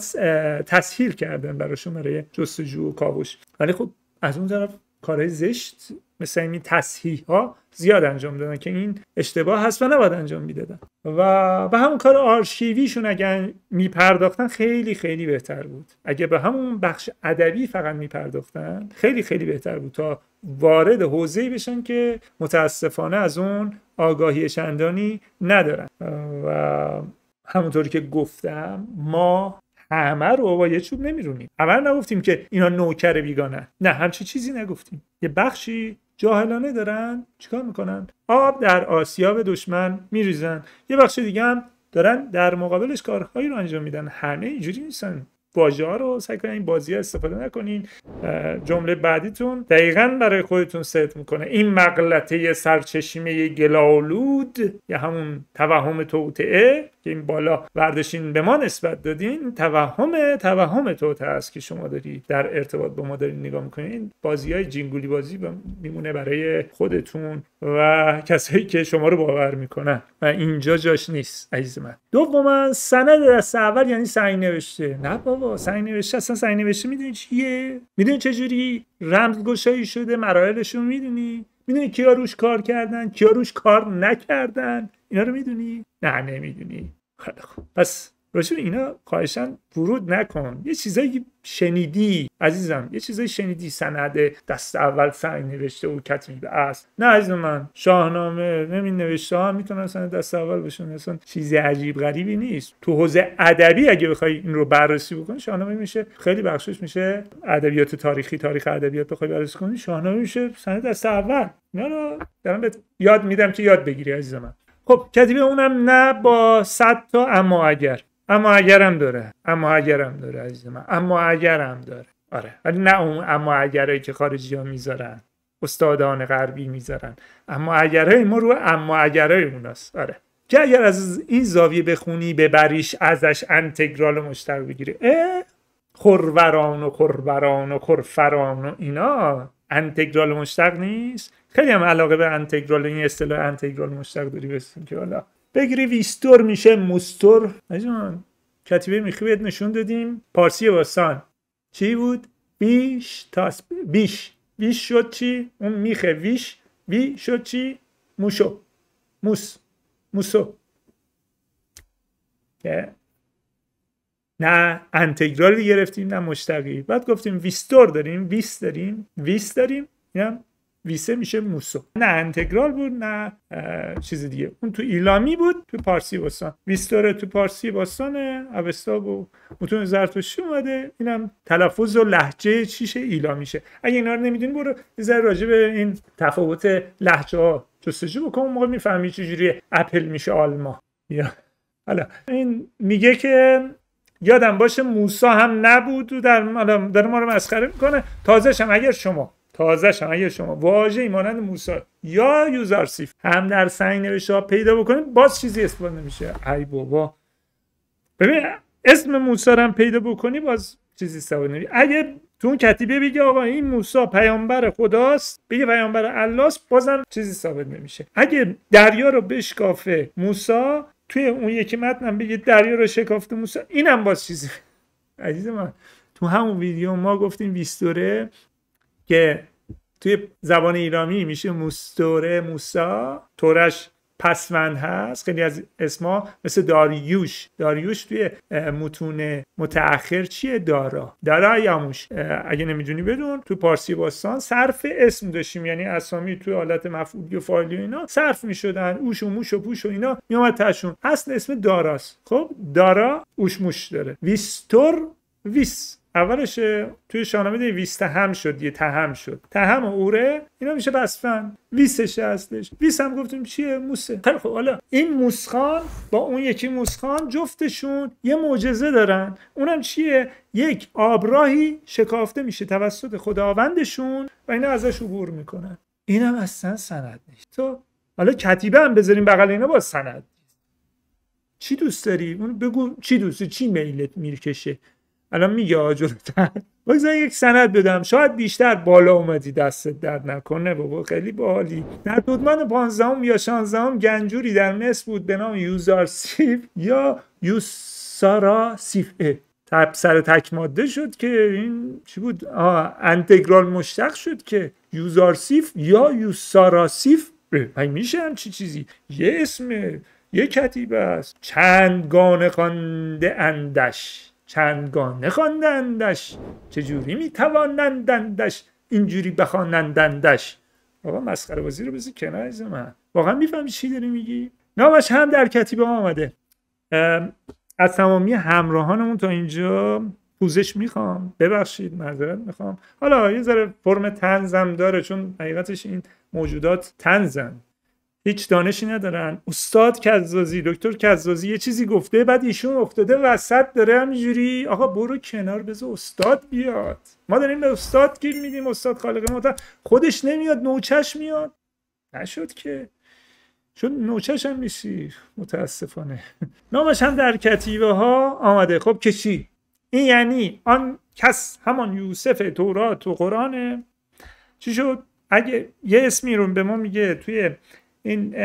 تسهیل کردن براشون برای جستجو و کاوش ولی خب از اون طرف کارهای زشت مثل این تصحیح ها زیاد انجام دادن که این اشتباه هست و نباید انجام میدادن و به همون کار آرشیویشون اگر میپرداختن خیلی خیلی بهتر بود اگه به همون بخش ادبی فقط میپرداختن خیلی خیلی بهتر بود تا وارد ای بشن که متاسفانه از اون آگاهی چندانی ندارن و همونطوری که گفتم ما همه رو با یه چوب نمیرونیم اول نگفتیم که اینا نوکر بیگانه نه همچی چیزی نگفتیم یه بخشی جاهلانه دارن چیکار میکنن آب در آسیاب دشمن میریزن یه بخش دیگه هم دارن در مقابلش کارهایی رو انجام میدن همه اینجوری نیستن واژه ها رو سعی کنین این بازی ها استفاده نکنین جمله بعدیتون دقیقا برای خودتون ست میکنه این مغلطه سرچشمه گلالود یا همون توهم توطعه که این بالا وردشین به ما نسبت دادین توهم توهم توطعه است که شما داری در ارتباط با ما دارین نگاه میکنین بازی های جینگولی بازی میمونه برای خودتون و کسایی که شما رو باور میکنن و اینجا جاش نیست عزیز من دوما سند دست اول یعنی سعی نوشته نه بابا سنگ نوشته اصلا نوشته میدونی چیه میدونی چجوری رمز گشایی شده مراحلش میدونی میدونی کیا روش کار کردن کیا روش کار نکردن اینا رو میدونی نه نمیدونی خیلی خوب پس راجب اینا خواهشن ورود نکن یه چیزایی شنیدی عزیزم یه چیزایی شنیدی سند دست اول سعی نوشته و کتیبه اصل نه از من شاهنامه نمین نوشته ها میتونن سند دست اول باشن اصلا چیز عجیب غریبی نیست تو حوزه ادبی اگه بخوای این رو بررسی بکنی شاهنامه میشه خیلی بخشش میشه ادبیات تاریخی تاریخ ادبیات بخوای بررسی کنی شاهنامه میشه سند دست اول نه رو دارم یاد میدم که یاد بگیری عزیزم خب کتیبه اونم نه با صد تا اما اگر اما اگرم داره اما اگرم داره عزیز اما اگرم داره آره ولی نه اون اما اگرایی که خارجی ها میذارن استادان غربی میذارن اما اگرای ما رو اما اگرای اوناست آره که اگر از این زاویه بخونی بریش ازش انتگرال مشتق بگیری اه خوروران و خوروران و خورفران و اینا انتگرال مشتق نیست خیلی هم علاقه به انتگرال این اصطلاح انتگرال مشتق داری بسیم که حالا بگیری ویستور میشه مستور نجمان کتیبه میخی بهت نشون دادیم پارسی واسان چی بود بیش تاس بیش بیش شد چی اون میخه ویش وی شد چی موشو موس موسو نه انتگرالی گرفتیم نه مشتقی بعد گفتیم ویستور داریم ویست داریم ویست داریم ویسه میشه موسو نه انتگرال بود نه چیز دیگه اون تو ایلامی بود تو پارسی باستان ویستوره تو پارسی باستان اوستا و متون زرتشتی اومده اینم تلفظ و لحجه چیشه ایلامیشه اگه اینا رو نمیدونی برو یه ذره به این تفاوت لحجه ها جستجو بکن اون موقع میفهمی جوری اپل میشه آلما یا حالا این میگه که یادم باشه موسا هم نبود و در داره ما رو مسخره میکنه تازه شم اگر شما تازه اگه شما واژه مانند موسی یا یوزر سیف هم در سنگ نوشته پیدا بکنید باز چیزی استفاده نمیشه ای بابا ببین اسم موسی هم پیدا بکنی باز چیزی سوال نمیشه اگه تو اون کتیبه بگی آقا این موسی پیامبر خداست بگه پیامبر الله بازم چیزی ثابت نمیشه اگه دریا رو بشکافه موسی توی اون یکی متنم بگه دریا رو شکافته موسی اینم باز چیزی عزیز من تو همون ویدیو ما گفتیم ویستوره که توی زبان ایرانی میشه مستوره موسا تورش پسوند هست خیلی از اسما مثل داریوش داریوش توی متون متأخر چیه دارا دارا یاموش اگه نمیدونی بدون تو پارسی باستان صرف اسم داشتیم یعنی اسامی توی حالت مفعولی و فاعلی و اینا صرف میشدن اوش و موش و پوش و اینا میومد تشون اصل اسم داراست خب دارا اوش موش داره ویستور ویس اولشه توی شاهنامه دیگه ویسته هم شد یه تهم شد تهم و اوره اینا میشه بسفن ویسش هستش ویست هم گفتیم چیه موسه خیلی خب حالا این موسخان با اون یکی موسخان جفتشون یه معجزه دارن اونم چیه یک آبراهی شکافته میشه توسط خداوندشون و اینا ازش عبور میکنن اینم اصلا سند نیست تو حالا کتیبه هم بذاریم بغل اینا با سند چی دوست داری؟ بگو چی دوست چی میلت میرکشه الان میگه جلوتر بگذار یک سند بدم شاید بیشتر بالا اومدی دستت درد نکنه بابا خیلی باحالی در دودمان 15 یا شانزام گنجوری در مصر بود به نام یوزار سیف یا یوسارا سیف اه. سر تک ماده شد که این چی بود انتگرال مشتق شد که یوزارسیف یا سیف. من میشه چی چیزی یه اسم یه کتیبه است گانه خوانده اندش چندگانه خواندندش چجوری میتوانندندش اینجوری بخوانندندش بابا مسخره بازی رو بزی کنار من واقعا میفهمی چی داری میگی نامش هم در کتیبه آمده از تمامی همراهانمون تا اینجا پوزش میخوام ببخشید معذرت میخوام حالا یه ذره فرم تنزم داره چون حقیقتش این موجودات تنزن هیچ دانشی ندارن استاد کزازی دکتر کزازی یه چیزی گفته بعد ایشون افتاده وسط داره همینجوری آقا برو کنار بذار استاد بیاد ما داریم به استاد گیر میدیم استاد خالق ما خودش نمیاد نوچش میاد نشد که چون نوچش هم میشی متاسفانه نامش هم در کتیبه ها آمده خب کشی این یعنی آن کس همان یوسف تورات و قرآنه چی شد اگه یه اسمی رو به ما میگه توی این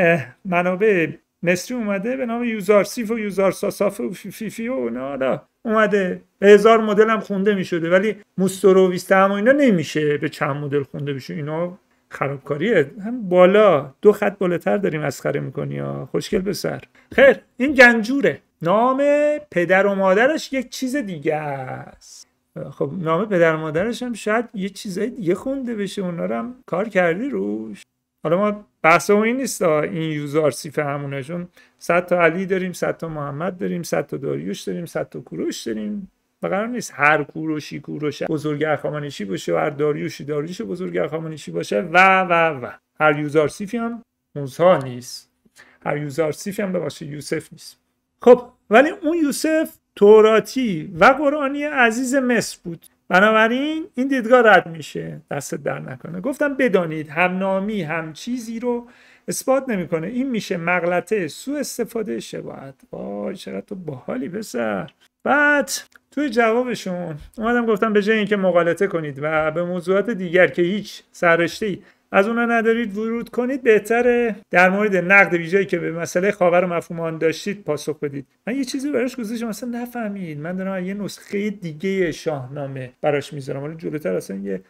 منابع مصری اومده به نام سیف و یوزارساساف و فیفی و اونا حالا اومده هزار مدل هم خونده میشده ولی موسترو و هم اینا نمیشه به چند مدل خونده بشه اینا خرابکاریه هم بالا دو خط بالاتر داریم مسخره میکنی یا خوشگل به سر خیر این گنجوره نام پدر و مادرش یک چیز دیگه است خب نام پدر و مادرش هم شاید یه چیز دیگه خونده بشه اونا هم کار کردی روش حالا ما بحث اون این نیست این یوزار سیف همونه چون صد تا علی داریم صد تا محمد داریم صد تا داریوش داریم صد تا کوروش داریم و قرار نیست هر کوروشی کوروش بزرگ اخامنشی باشه و هر داریوشی داریوش بزرگ اخامنشی باشه و و و هر یوزار سیفی هم موسا نیست هر یوزار سیفی هم باشه یوسف نیست خب ولی اون یوسف توراتی و قرآنی عزیز مصر بود بنابراین این دیدگاه رد میشه دست در نکنه گفتم بدانید هم نامی هم چیزی رو اثبات نمیکنه این میشه مغلطه سوء استفاده شباهت وای چقدر تو باحالی پسر بعد توی جوابشون اومدم گفتم به جای اینکه مقالطه کنید و به موضوعات دیگر که هیچ سررشته‌ای از اونا ندارید ورود کنید بهتره در مورد نقد ویژه‌ای که به مسئله خاور و داشتید پاسخ بدید من یه چیزی براش گذاشتم اصلا نفهمید من دارم یه نسخه دیگه شاهنامه براش میذارم ولی جلوتر اصلا یه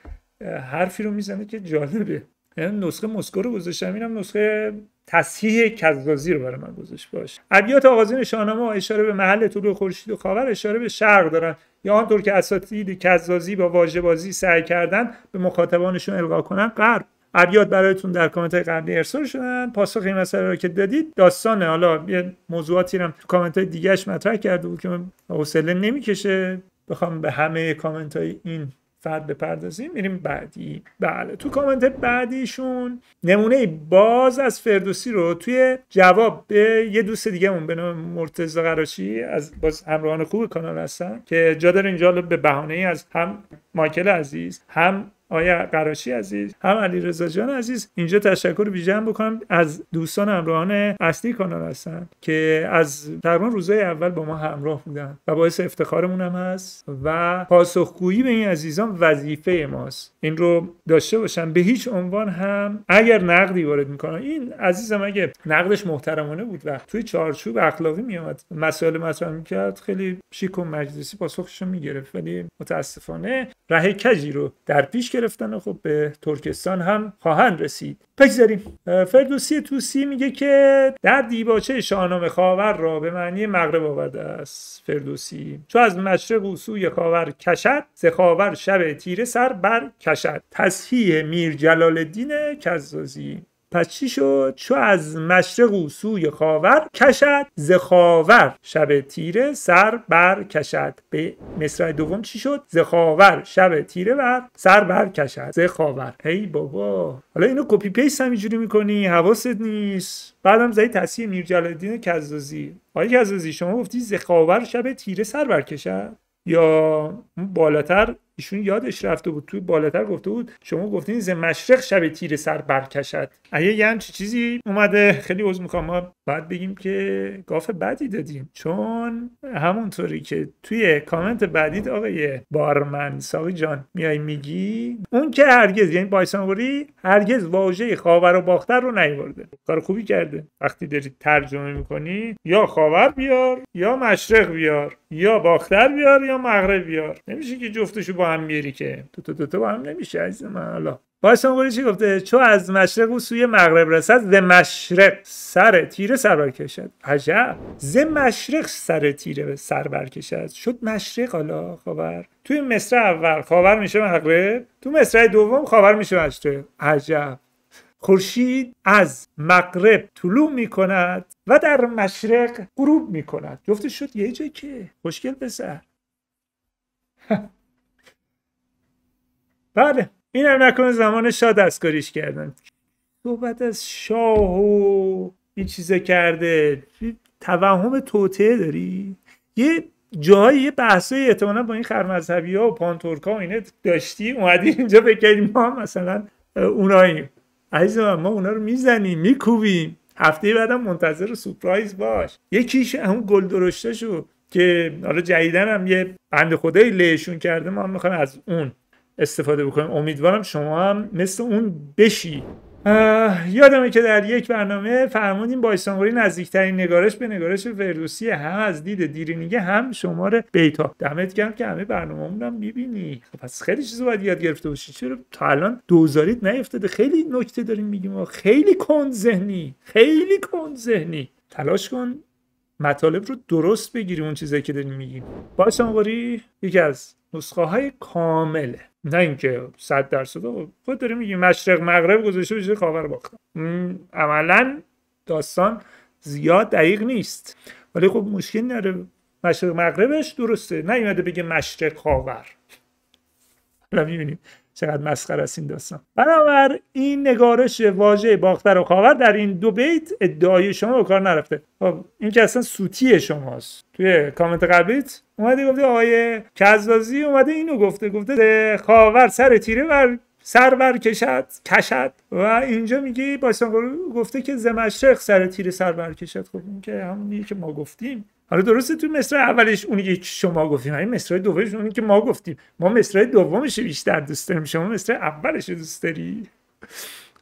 حرفی رو میزنه که جالبه یعنی نسخه مسکو رو گذاشتم اینم نسخه تصحیح کزازی رو برای من گذاشت باش ابیات آغازین شاهنامه اشاره به محل طلوع خورشید و خاور اشاره به شرق دارن یا آنطور که اساتید کزازی با واژه‌بازی سعی کردن به مخاطبانشون القا کنن غرب ابیات برایتون در کامنت های قبلی ارسال شدن پاسخ این مسئله رو که دادید داستانه حالا یه موضوعاتی هم تو کامنت های دیگهش مطرح کرده بود که حوصله نمیکشه بخوام به همه کامنت های این فرد بپردازیم میریم بعدی بله تو کامنت بعدیشون نمونه باز از فردوسی رو توی جواب به یه دوست دیگهمون به نام مرتضی قراچی از باز همراهان خوب کانال هستن که جا داره اینجا به بهانه ای از هم مایکل عزیز هم آیا قراشی عزیز هم علی رضا جان عزیز اینجا تشکر ویژه بکنم از دوستان همراهان اصلی کانال هستن که از تقریبا روزهای اول با ما همراه بودن و باعث افتخارمون هم هست و پاسخگویی به این عزیزان وظیفه ماست این رو داشته باشم به هیچ عنوان هم اگر نقدی وارد میکنن این عزیزم اگه نقدش محترمانه بود و توی چارچوب اخلاقی میامد مسائل مطرح میکرد خیلی شیک و مجلسی پاسخش رو میگرفت ولی متاسفانه راه کجی رو در پیش گرفتن و خب به ترکستان هم خواهند رسید بگذاریم فردوسی توسی میگه که در دیباچه شاهنامه خاور را به معنی مغرب آورده است فردوسی چو از مشرق و سوی خاور کشد ز خاور شب تیره سر بر کشد تصحیح میر جلال الدین کزازی پس چی شد چو از مشرق و سوی خاور کشد ز خاور شب تیره سر بر کشد به مصرع دوم چی شد ز خاور شب تیره بر سر بر کشد ز خاور هی بابا حالا اینو کپی پیست اینجوری میکنی حواست نیست بعدم زدی تصحیح میر جلدین کزازی آقای کزازی شما گفتی ز خاور شب تیره سر بر کشد یا بالاتر ایشون یادش رفته بود توی بالاتر گفته بود شما گفتین ز مشرق شب تیر سر برکشد اگه یه همچی چیزی اومده خیلی عذر میکنم ما باید بگیم که گاف بدی دادیم چون همونطوری که توی کامنت بعدید آقای بارمن ساقی جان میای میگی اون که هرگز یعنی بایسانوری هرگز واژه خاور و باختر رو نیورده کار خوبی کرده وقتی داری ترجمه میکنی یا خاور بیار یا مشرق بیار یا باختر بیار یا مغرب بیار نمیشه که جفتشو با هم میری که تو تو تو, تو با هم نمیشه عزیز من الله چی گفته چو از مشرق و سوی مغرب رسد ز مشرق سر تیره سر برکشد عجب ز مشرق سر تیره سر برکشد شد مشرق حالا خبر توی مصر اول خاور میشه مغرب تو مصر دوم خاور میشه مشرق عجب خورشید از مغرب طلوع می کند و در مشرق غروب می کند جفته شد یه جای که خوشگل بسر بله اینم نکنه زمان شاه دستکاریش کردن صحبت از شاه و این چیزه کرده توهم توته داری یه جایی یه بحثه احتمالا با این خرمذهبی ها و پانتورکا و اینه داشتی اومدی اینجا بکنیم ما مثلا اوناییم عزیز ما اونا رو میزنیم میکوبیم هفته بعدم منتظر سپرایز باش یکیش اون گل شو که حالا جدیدن هم یه بند خدای لهشون کرده ما هم میخوایم از اون استفاده بکنیم امیدوارم شما هم مثل اون بشی یادمه که در یک برنامه فرمودیم بایسانگوری نزدیکترین نگارش به نگارش فردوسی هم از دید دیرینیگه هم شمار بیتا دمت گرم که همه برنامه هم میبینی خب پس خیلی چیز باید یاد گرفته باشی چرا تا الان دوزاریت نیفتاده خیلی نکته داریم میگیم خیلی کند ذهنی خیلی کند ذهنی تلاش کن مطالب رو درست بگیری اون چیزایی که داریم میگیم بایسانگوری یکی از نسخه های کامله نه اینکه 100 درصد خود خب داریم میگیم مشرق مغرب گذاشته بشه خاور باختن عملا داستان زیاد دقیق نیست ولی خب مشکل نره مشرق مغربش درسته نیومده بگه مشرق خاور حالا میبینیم چقدر مسخره است این داستان بنابر این نگارش واژه باختر و خاور در این دو بیت ادعای شما به کار نرفته خب این که اصلا سوتی شماست توی کامنت قبلیت اومده گفته آقای کزازی اومده اینو گفته گفته خاور سر تیره بر سر بر کشد کشد و اینجا میگه بایستان گفته که زمشق سر تیره سر بر کشد خب این که همونیه که ما گفتیم حالا درسته تو مصر اولش اونی که شما گفتیم ولی مصرع دومش اونی که ما گفتیم ما مصرع دومش بیشتر دوست داریم شما مصر اولش دوست داری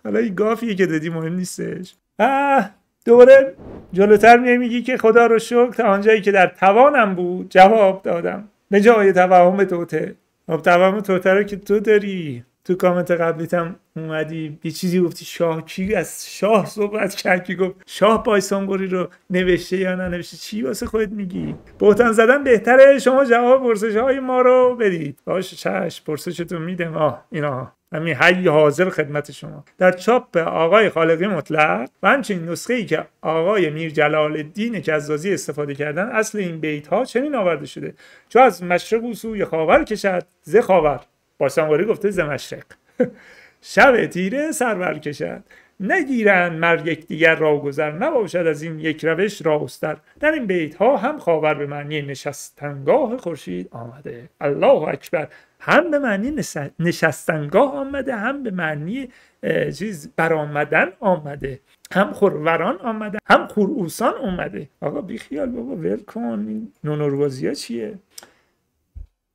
حالا این گافیه که دادی مهم نیستش آه دوباره جلوتر میای میگی که خدا رو شکر تا آنجایی که در توانم بود جواب دادم به جای توهم توته خب توهم توته رو که تو داری تو کامنت قبلیت هم اومدی یه چیزی گفتی شاه کی از شاه صحبت کرد که گفت شاه پایسانگوری رو نوشته یا ننوشته چی واسه خود میگی بهتان زدن بهتره شما جواب پرسش های ما رو بدید باش چش تو میدم آه اینا همین حی حاضر خدمت شما در چاپ آقای خالقی مطلق و همچنین نسخه ای که آقای میر جلال الدین کزازی استفاده کردن اصل این بیت ها چنین آورده شده چو از مشرق و سوی خاور کشد ز خاور باستانگاری گفته زمشق شب تیره سر برکشد نگیرند مرگ دیگر را گذر نباشد از این یک روش راستر در این بیت ها هم خاور به معنی نشستنگاه خورشید آمده الله اکبر هم به معنی نشستنگاه آمده هم به معنی چیز برآمدن آمده هم خوروران آمده هم خوروسان آمده آقا بیخیال بابا ول کن نونوروازی ها چیه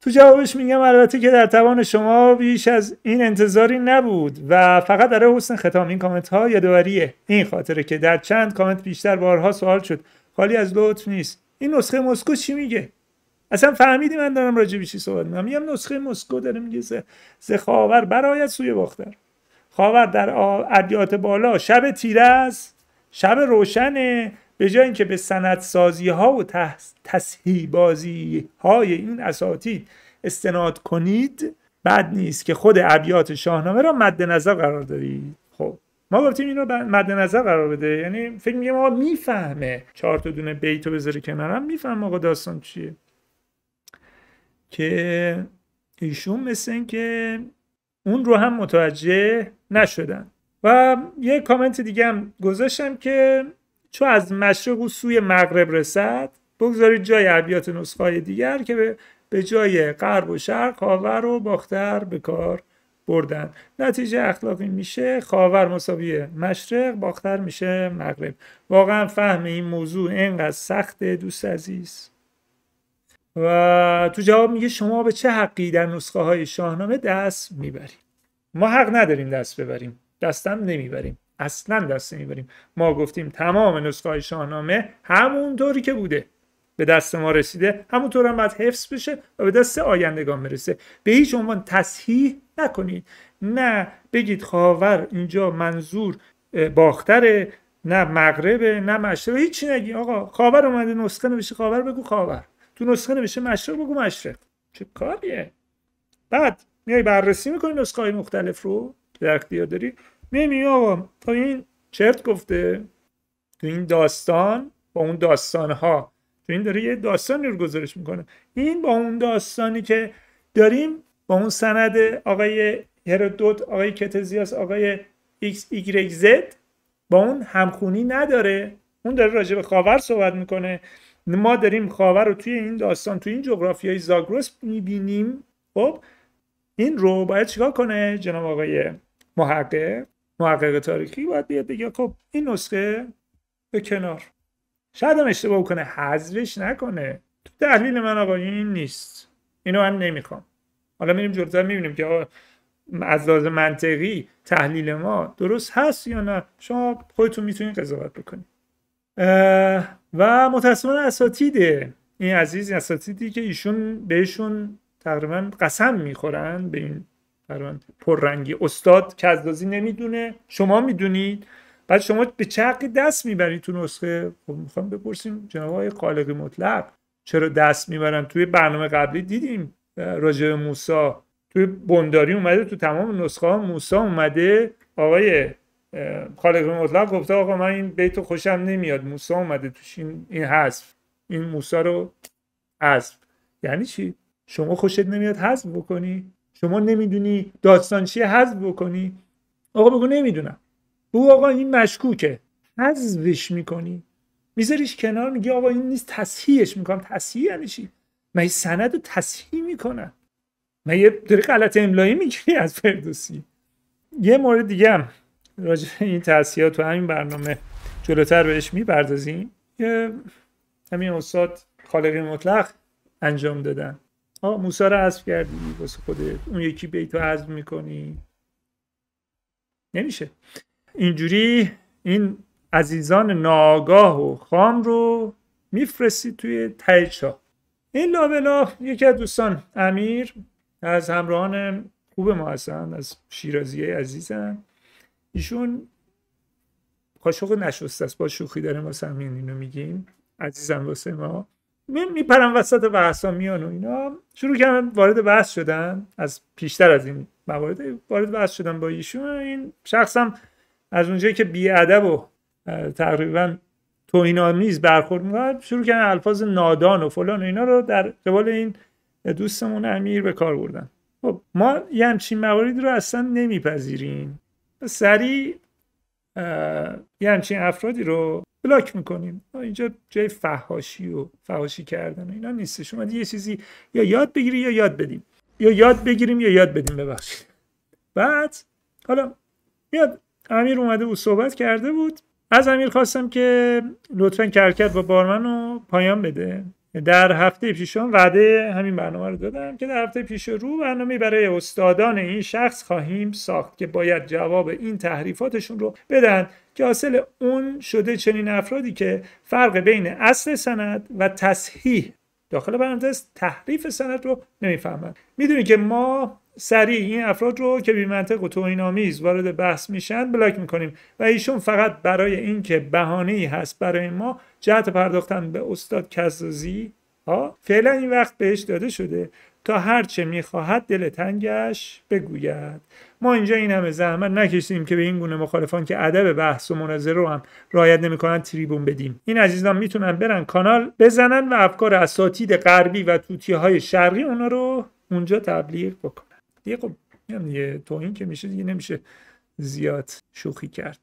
تو جوابش میگم البته که در توان شما بیش از این انتظاری نبود و فقط برای حسن ختام این کامنت ها این خاطره که در چند کامنت بیشتر بارها سوال شد خالی از لطف نیست این نسخه مسکو چی میگه اصلا فهمیدی من دارم راجع به چی صحبت میکنم میگم نسخه مسکو داره میگه ز, ز خاور برایت سوی باختر خاور در ادیات بالا شب تیره است شب روشنه به جای اینکه به سازی ها و تصحیح بازی های این اساتید استناد کنید بد نیست که خود ابیات شاهنامه را مد نظر قرار دارید خب ما گفتیم اینو مد نظر قرار بده یعنی فکر میگم آقا میفهمه چهار تا دونه بیتو بذاری کنارم میفهمه آقا داستان چیه که ایشون مثل این که اون رو هم متوجه نشدن و یه کامنت دیگه هم گذاشتم که چو از مشرق و سوی مغرب رسد بگذارید جای ابیات نسخه دیگر که به جای غرب و شرق خاور و باختر به کار بردن نتیجه اخلاقی میشه خاور مساوی مشرق باختر میشه مغرب واقعا فهم این موضوع اینقدر سخت دوست عزیز و تو جواب میگه شما به چه حقی در نسخه های شاهنامه دست میبریم ما حق نداریم دست ببریم دستم نمیبریم اصلا دست نمیبریم ما گفتیم تمام نسخه های شاهنامه همونطوری که بوده به دست ما رسیده همونطور هم باید حفظ بشه و به دست آیندگان برسه به هیچ عنوان تصحیح نکنید نه بگید خاور اینجا منظور باختره نه مغربه نه مشرق هیچی نگی آقا خاور اومده نسخه نوشته خاور بگو خاور تو نسخه نوشته مشرق بگو مشرق چه کاریه بعد میای بررسی میکنی نسخه های مختلف رو در اختیار داری میگه آقا تا این چرت گفته تو این داستان با اون داستان ها تو این داره یه داستانی رو گزارش میکنه این با اون داستانی که داریم با اون سند آقای هرودوت آقای کتزیاس آقای ایکس ایگرگ زد با اون همخونی نداره اون داره راجع به خاور صحبت میکنه ما داریم خاور رو توی این داستان توی این جغرافیای زاگرس میبینیم خب این رو باید چیکار کنه جناب آقای محقق محقق تاریخی باید بیاد بگه خب این نسخه به کنار شاید هم اشتباه کنه حذفش نکنه تو تحلیل من آقا این نیست اینو من نمیخوام حالا میریم جلوتر میبینیم که آقا از لحاظ منطقی تحلیل ما درست هست یا نه شما خودتون میتونید قضاوت بکنید و متاسفانه اساتیده این عزیز اساتیدی که ایشون بهشون تقریبا قسم میخورن به این پرونده پررنگی استاد کزدازی نمیدونه شما میدونید بعد شما به چه دست میبرید تو نسخه خب میخوام بپرسیم جناب های خالق مطلق چرا دست میبرن توی برنامه قبلی دیدیم راجع موسا توی بنداری اومده تو تمام نسخه ها موسا اومده آقای خالق مطلق گفته آقا من این بیت خوشم نمیاد موسا اومده توش این, این حذف این موسا رو حذف یعنی چی شما خوشت نمیاد حذف بکنی شما نمیدونی داستان چیه حذف بکنی آقا بگو نمیدونم بگو آقا این مشکوکه حذفش میکنی میذاریش کنار میگی آقا این نیست تصحیحش میکنم تصحیح یعنی چی این سند رو تصحیح من یه داری غلط املایی میگیری از فردوسی یه مورد دیگه هم راجع این تصحیح تو همین برنامه جلوتر بهش میپردازیم همین استاد خالقی مطلق انجام دادن آه موسا رو حذف کردی واسه خودت اون یکی تو حذف میکنی نمیشه اینجوری این عزیزان ناگاه و خام رو میفرستی توی چاه این لابلا یکی از دوستان امیر از همراهان خوب ما از شیرازیه عزیزن ایشون قاشق نشسته است با شوخی داره ما همین اینو میگیم عزیزم واسه ما میپرم وسط ها میان و اینا شروع کردن وارد بحث شدن از پیشتر از این موارد وارد بحث شدن با ایشون این شخصم از اونجایی که بیادب و تقریبا میز برخورد میکرد شروع کردن الفاظ نادان و فلان و اینا رو در قبال این دوستمون امیر به کار بردن خب ما یه همچین مواردی رو اصلا نمیپذیریم سریع یه همچین افرادی رو بلاک میکنیم اینجا جای فهاشی و فهاشی کردن و اینا نیستش اومدی یه چیزی یا یاد بگیری یا یاد بدیم یا یاد بگیریم یا یاد بدیم ببخشید بعد حالا میاد امیر اومده بود صحبت کرده بود از امیر خواستم که لطفا کرکت با بارمن رو پایان بده در هفته پیشون وعده همین برنامه رو دادم که در هفته پیش رو برنامه برای استادان این شخص خواهیم ساخت که باید جواب این تحریفاتشون رو بدن که حاصل اون شده چنین افرادی که فرق بین اصل سند و تصحیح داخل پرانتز تحریف سند رو نمیفهمند میدونید که ما سریع این افراد رو که بیمنطق منطق و توهینآمیز وارد بحث میشن بلاک میکنیم و ایشون فقط برای اینکه بهانه ای هست برای ما جهت پرداختن به استاد کزازی ها فعلا این وقت بهش داده شده تا هرچه میخواهد دل تنگش بگوید ما اینجا این همه زحمت نکشیدیم که به این گونه مخالفان که ادب بحث و مناظره رو هم رعایت نمیکنن تریبون بدیم این عزیزان میتونن برن کانال بزنن و افکار اساتید غربی و توتی های شرقی اونا رو اونجا تبلیغ بکنن دیگه خب یه تو این که میشه دیگه نمیشه زیاد شوخی کرد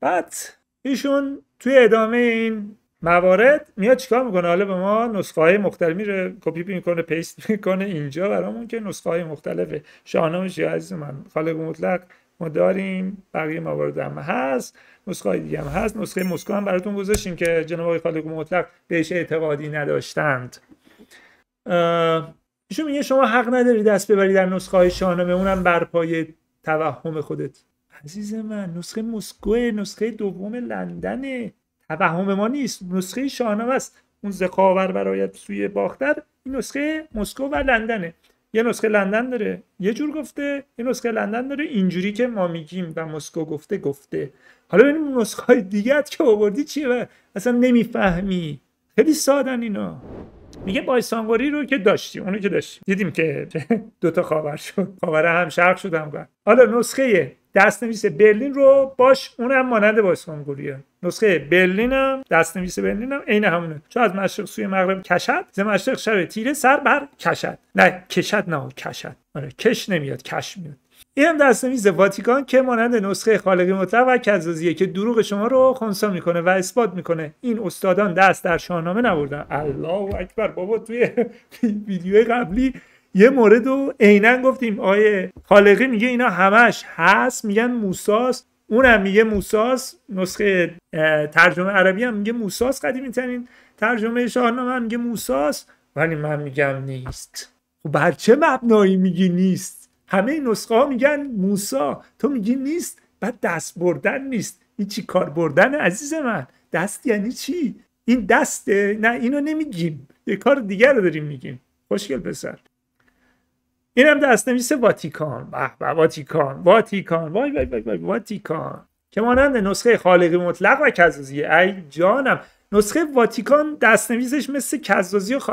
بعد ایشون توی ادامه این موارد میاد چیکار میکنه حالا به ما نسخه های مختلف میره کپی میکنه پیست میکنه اینجا برامون که نسخه های مختلف شاهنامه چی عزیز من خالق مطلق ما داریم بقیه موارد هم هست نسخه های دیگه هم هست نسخه مسکو هم براتون گذاشتیم که جناب آقای خالق مطلق بهش اعتقادی نداشتند ایشون میگه شما حق نداری دست ببری در نسخه های شاهنامه اونم بر پای توهم خودت عزیز من نسخه مسکو نسخه دوم لندن توهم ما نیست نسخه شاهنامه است اون زخاور برای سوی باختر این نسخه مسکو و لندنه یه نسخه لندن داره یه جور گفته یه نسخه لندن داره اینجوری که ما میگیم و مسکو گفته گفته حالا ببینیم نسخه های دیگه که آوردی چیه و اصلا نمیفهمی خیلی سادن اینا میگه بایسانگوری رو که داشتیم اونو که داشتیم دیدیم که دوتا خاور شد خاور هم شرق شد هم حالا نسخه دستنویس برلین رو باش اونم مانند گوریه نسخه برلین هم دستنویس برلین هم عین همونه چون از مشرق سوی مغرب کشد ز مشرق شب تیره سر بر کشد نه کشد نه کشد آره کش نمیاد کش میاد این هم دستنویس واتیکان که مانند نسخه خالقی مطلق و کزازیه که دروغ شما رو خونسا میکنه و اثبات میکنه این استادان دست در شاهنامه نبردن الله اکبر بابا توی ویدیو قبلی یه مورد رو عینا گفتیم آیه خالقی میگه اینا همش هست میگن موساست اونم میگه موساس نسخه ترجمه عربی هم میگه موساس قدیمی ترین ترجمه شاهنامه هم میگه موساس ولی من میگم نیست و خب بر چه مبنایی میگی نیست همه نسخه ها میگن موسا تو میگی نیست بعد دست بردن نیست این چی کار بردن عزیز من دست یعنی چی این دسته نه اینو نمیگیم یه کار دیگر رو داریم میگیم خوشگل پسر اینم دستنویس واتیکان به واتیکان واتیکان وای وای وای, وای واتیکان که مانند نسخه خالقی مطلق و کزازی ای جانم نسخه واتیکان دستنویسش مثل کزازی و خ...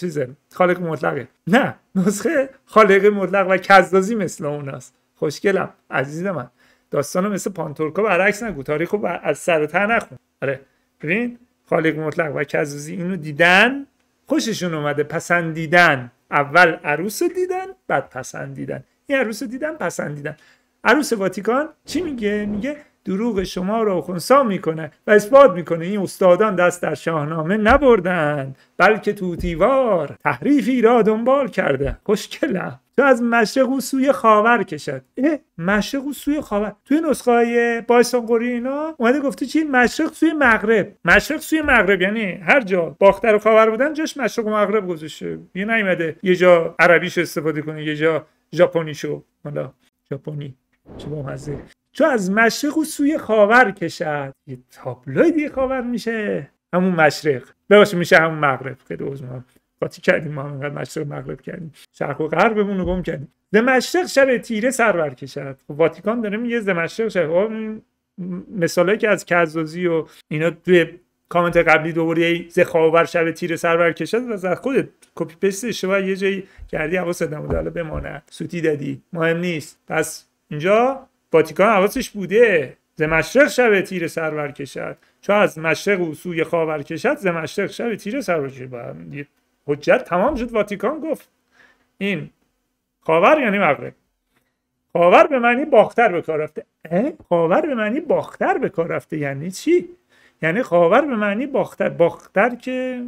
چیزه خالق مطلقه نه نسخه خالق مطلق و کزازی مثل اوناست خوشگلم عزیز من داستانو مثل پانتورکا برعکس نگو تاریخو بر... از سر و ته نخون آره ببین خالق مطلق و کزازی اینو دیدن خوششون اومده پسندیدن اول عروس رو دیدن بعد پسندیدن این عروس رو دیدن پسندیدن عروس واتیکان چی میگه میگه دروغ شما رو خونسا میکنه و اثبات میکنه این استادان دست در شاهنامه نبردن بلکه توتیوار تحریفی را دنبال کرده خوشکلم تو از مشرق و سوی خاور کشد اه مشرق و سوی خاور توی نسخه های بایسانگوری اینا اومده گفته چی مشرق سوی مغرب مشرق سوی مغرب یعنی هر جا باختر و خاور بودن جاش مشرق و مغرب گذاشته یه نیومده یه جا عربیش استفاده کنه یه جا ژاپنی شو حالا ژاپنی چه بامزه چو از مشرق و سوی خاور کشد یه تابلوی خاور میشه همون مشرق ببخشید میشه همون مغرب خیلی کردیم ما انقدر مشرق مغرب کردیم شرق و غربمون رو گم کردیم ده مشرق شب تیره سرور کشد خب، واتیکان داره میگه ده مشرق شب خب، مثالایی که از کزازی و اینا توی کامنت قبلی دوباره ز خاور شب تیره سرور کشد و از خودت کپی پیست شما یه جایی کردی حواست نموده حالا بمانه سوتی دادی مهم نیست پس اینجا واتیکان حواسش بوده ز مشرق شب تیر سرور کشد چون از مشرق و سوی خاور کشد ز مشرق شب تیر سرور کشد حجت تمام شد واتیکان گفت این خاور یعنی مغرب خاور به معنی باختر به کار رفته خاور به معنی باختر به کار رفته یعنی چی یعنی خاور به معنی باختر باختر که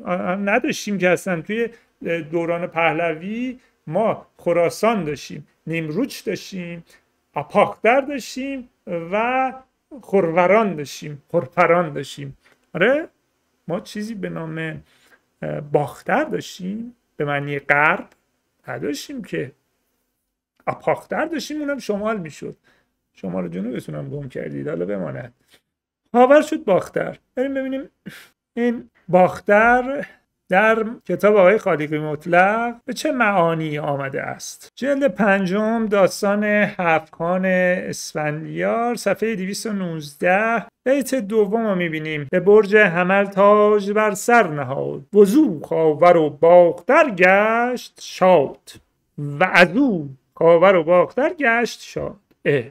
نداشتیم که اصلا توی دوران پهلوی ما خراسان داشتیم نیمروچ داشتیم پاکدر داشتیم و خوروران داشتیم خورپران داشتیم آره ما چیزی به نام باختر داشتیم به معنی غرب نداشتیم که اپاختر داشتیم اونم شمال میشد شمال رو جنوبتون هم گم کردید حالا بماند خاور شد باختر بریم ببینیم این باختر در کتاب آقای خالقی مطلق به چه معانی آمده است جلد پنجم داستان هفکان اسفندیار صفحه 219 بیت دوم رو میبینیم به برج حمل تاج بر سر نهاد وضو خاور و باختر گشت شاد و ازو خاور و باختر گشت شاد اه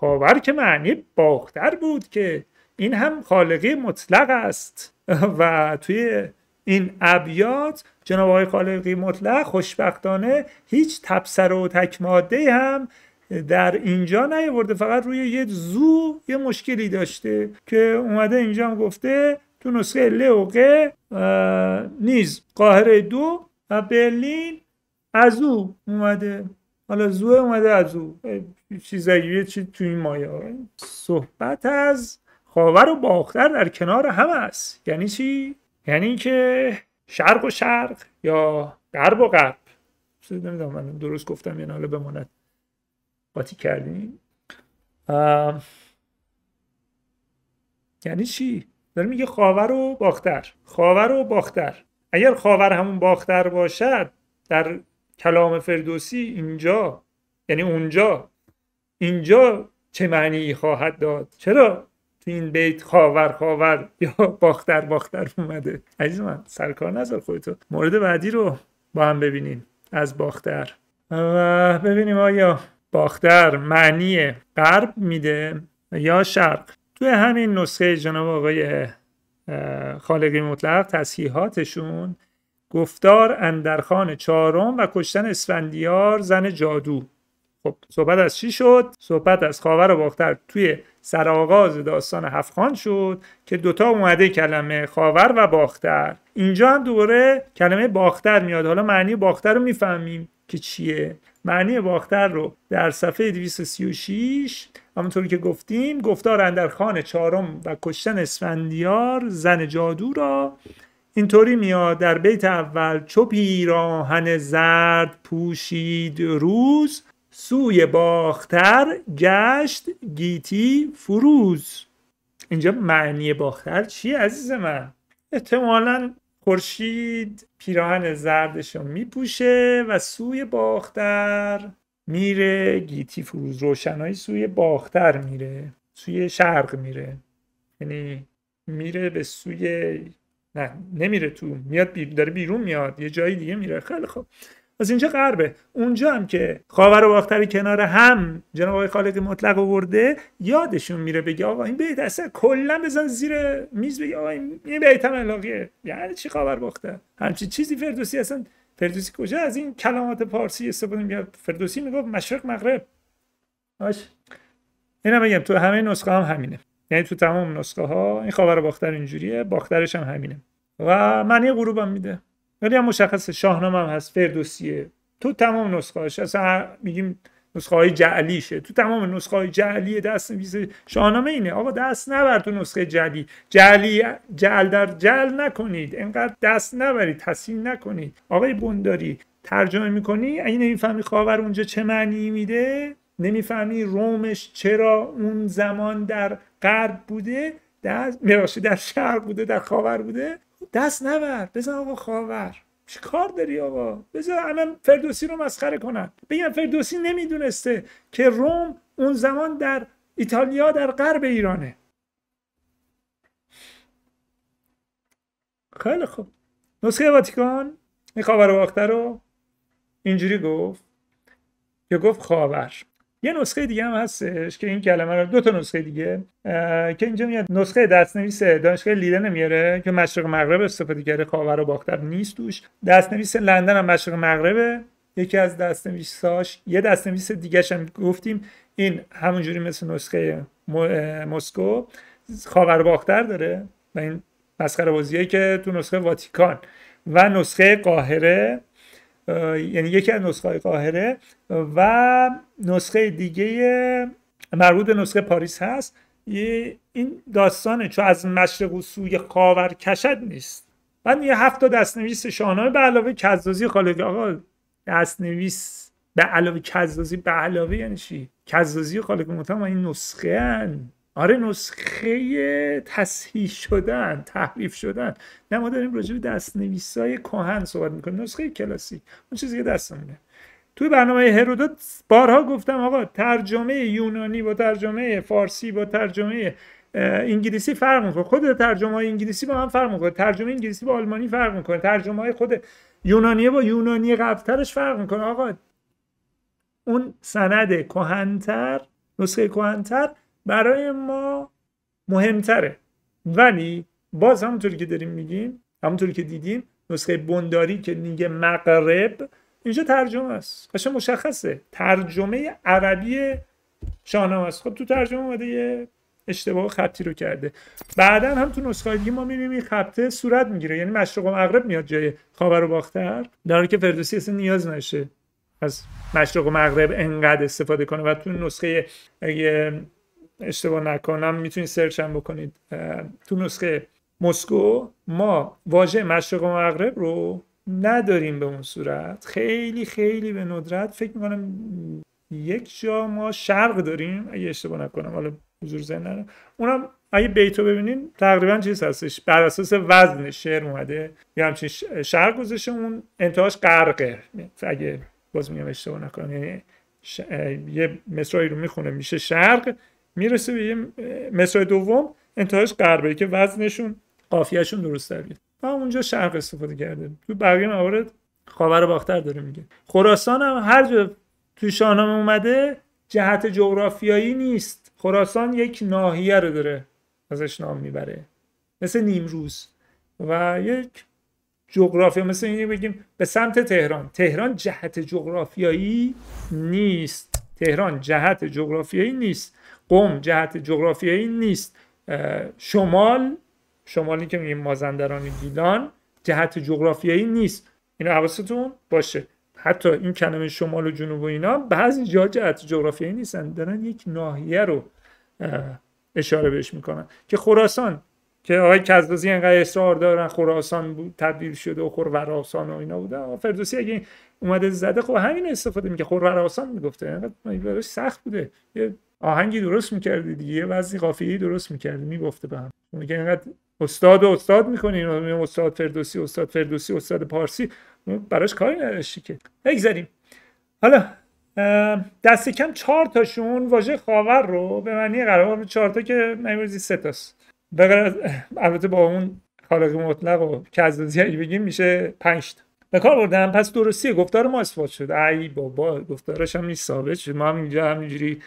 خاور که معنی باختر بود که این هم خالقی مطلق است و توی این ابیات جناب آقای خالقی مطلق خوشبختانه هیچ تبصره و تکماده هم در اینجا نیورده فقط روی یه زو یه مشکلی داشته که اومده اینجا هم گفته تو نسخه له و نیز قاهره دو و برلین از او اومده حالا زو اومده از او چیزایی چی تو این مایه صحبت از خاور و باختر در کنار هم است یعنی چی یعنی اینکه شرق و شرق یا غرب و غرب نمیدونم من درست گفتم یعنی حالا بماند قاطی کردیم یعنی چی داره میگه خاور و باختر خاور و باختر اگر خاور همون باختر باشد در کلام فردوسی اینجا یعنی اونجا اینجا چه معنی خواهد داد چرا تو این بیت خاور خاور یا باختر باختر اومده عزیز من سرکار نذار خودتو مورد بعدی رو با هم ببینین از باختر و ببینیم آیا باختر معنی غرب میده یا شرق توی همین نسخه جناب آقای خالقی مطلق تصحیحاتشون گفتار اندرخان چهارم و کشتن اسفندیار زن جادو خب صحبت از چی شد صحبت از خاور و باختر توی سر آغاز داستان هفخان شد که دوتا اومده کلمه خاور و باختر اینجا هم دوباره کلمه باختر میاد حالا معنی باختر رو میفهمیم که چیه معنی باختر رو در صفحه 236 همونطوری که گفتیم گفتار اندر خان چهارم و کشتن اسفندیار زن جادو را اینطوری میاد در بیت اول چو پیراهن زرد پوشید روز سوی باختر گشت گیتی فروز اینجا معنی باختر چیه عزیز من احتمالا خورشید پیراهن زردش میپوشه و سوی باختر میره گیتی فروز روشنایی سوی باختر میره سوی شرق میره یعنی میره به سوی نه نمیره تو میاد داره بیرون میاد یه جایی دیگه میره خیلی خب از اینجا غربه اونجا هم که خاور و باختری کنار هم جناب آقای خالقی مطلق آورده یادشون میره بگه آقا این بیت اصلا کلا بزن زیر میز بگه آقا این بیت هم علاقیه یعنی چی خاور باخته همچی چیزی فردوسی اصلا فردوسی کجا از این کلمات پارسی استفاده میگه فردوسی میگفت مشرق مغرب باش اینا بگم تو همه نسخه هم همینه یعنی تو تمام نسخه ها این خاور باختر اینجوریه باخترش هم همینه و معنی غروبم میده ولی هم مشخص شاهنامه هم هست فردوسیه تو تمام نسخه هاش اصلا میگیم نسخه های جعلیشه تو تمام نسخه های جعلی دست نویس شاهنامه اینه آقا دست نبر تو نسخه جعلی جعلی جعل در جعل نکنید انقدر دست نبرید تحسین نکنید آقای بنداری ترجمه میکنی اگه نمیفهمی خاور اونجا چه معنی میده نمیفهمی رومش چرا اون زمان در غرب بوده در در شرق بوده در خاور بوده دست نبر بزن آقا خاور چی کار داری آقا بزن الان فردوسی رو مسخره کنن بگم فردوسی نمیدونسته که روم اون زمان در ایتالیا در غرب ایرانه خیلی خوب نسخه واتیکان این خاور رو اینجوری گفت یا گفت خاور یه نسخه دیگه هم هستش که این کلمه رو دو تا نسخه دیگه که اینجا میاد نسخه دستنویس دانشگاه لیدن میاره که مشرق مغرب استفاده کرده خاور و باختر نیست دوش دستنویس لندن هم مشرق مغربه یکی از دستنویساش یه دستنویس دیگه هم گفتیم این همونجوری مثل نسخه مسکو خاور باختر داره و این مسخره بازیه که تو نسخه واتیکان و نسخه قاهره یعنی یکی از نسخه های قاهره و نسخه دیگه مربوط به نسخه پاریس هست این داستانه چون از مشرق و سوی خاور کشد نیست بعد یه هفت دستنویس شاهنامه به علاوه کزدازی خالقی آقا دستنویس به علاوه کزدازی به علاوه یعنی چی کزدازی خالق این نسخه آره نسخه تصحیح شدن تحریف شدن نه ما داریم راجع به نویسای کهن صحبت میکنیم نسخه کلاسیک اون چیزی که دستمونه توی برنامه هرودوت بارها گفتم آقا ترجمه یونانی با ترجمه فارسی با ترجمه انگلیسی فرق میکنه خود ترجمه های انگلیسی با هم فرق میکنه ترجمه انگلیسی با آلمانی فرق میکنه ترجمه های خود یونانیه با یونانی قبلترش فرق میکنه آقا اون سند کهنتر نسخه کهنتر برای ما مهمتره ولی باز همونطوری که داریم میگیم همونطوری که دیدیم نسخه بنداری که میگه مغرب اینجا ترجمه است قشن مشخصه ترجمه عربی شاهنامه است خب تو ترجمه اومده یه اشتباه خطی رو کرده بعدا هم تو نسخه دیگه ما میبینیم این خطه صورت میگیره یعنی مشرق و مغرب میاد جای خاور و باختر در حالی که فردوسی اصلا نیاز نشه از مشرق و مغرب انقدر استفاده کنه و تو نسخه اشتباه نکنم میتونید سرچ هم بکنید تو نسخه مسکو ما واژه مشرق و مغرب رو نداریم به اون صورت خیلی خیلی به ندرت فکر میکنم یک جا ما شرق داریم اگه اشتباه نکنم حالا حضور ذهن ندارم اونم اگه بیتو ببینین تقریبا چیز هستش بر اساس وزن شعر اومده یا همچین شرق گذاشته اون انتهاش غرقه اگه باز میگم اشتباه نکنم یعنی یه مصرایی رو میخونه میشه شرق میرسه به یه دوم انتهاش غربه که وزنشون قافیهشون درست در بیاد اونجا شرق استفاده کرده تو بقیه موارد خاور باختر داره میگه خراسان هم هر جا تو شاهنامه اومده جهت جغرافیایی نیست خراسان یک ناحیه رو داره ازش نام میبره مثل نیمروز و یک جغرافیا مثل اینی بگیم به سمت تهران تهران جهت جغرافیایی نیست تهران جهت جغرافیایی نیست قم جهت جغرافیایی نیست شمال شمالی که میگیم مازندران گیلان جهت جغرافیایی نیست این حواستون باشه حتی این کلمه شمال و جنوب و اینا بعضی جا جهت جغرافیایی نیستن دارن یک ناحیه رو اشاره بهش میکنن که خراسان که آقای کزدازی انقدر اصرار دارن خراسان بود تبدیل شده و خوروراسان و اینا بوده فردوسی اگه اومده زده خب همین استفاده میکنه خوروراسان میگفته انقدر سخت بوده یه آهنگی درست میکردی دیگه یه وزنی قافیه درست میکردی میگفته به هم میگه اینقدر استاد و استاد میکنین استاد فردوسی استاد فردوسی استاد پارسی براش کاری نداشتی که بگذاریم حالا دست کم چهار تاشون واژه خاور رو به معنی قرار چهار تا که نمیرزی سه تاست البته با اون خالق مطلق و کزدازی بگیم میشه پنج تا به کار بردم پس درستی گفتار ما اثبات شد ای بابا گفتارش هم نیست ثابت شد ما هم اینجا همینجوری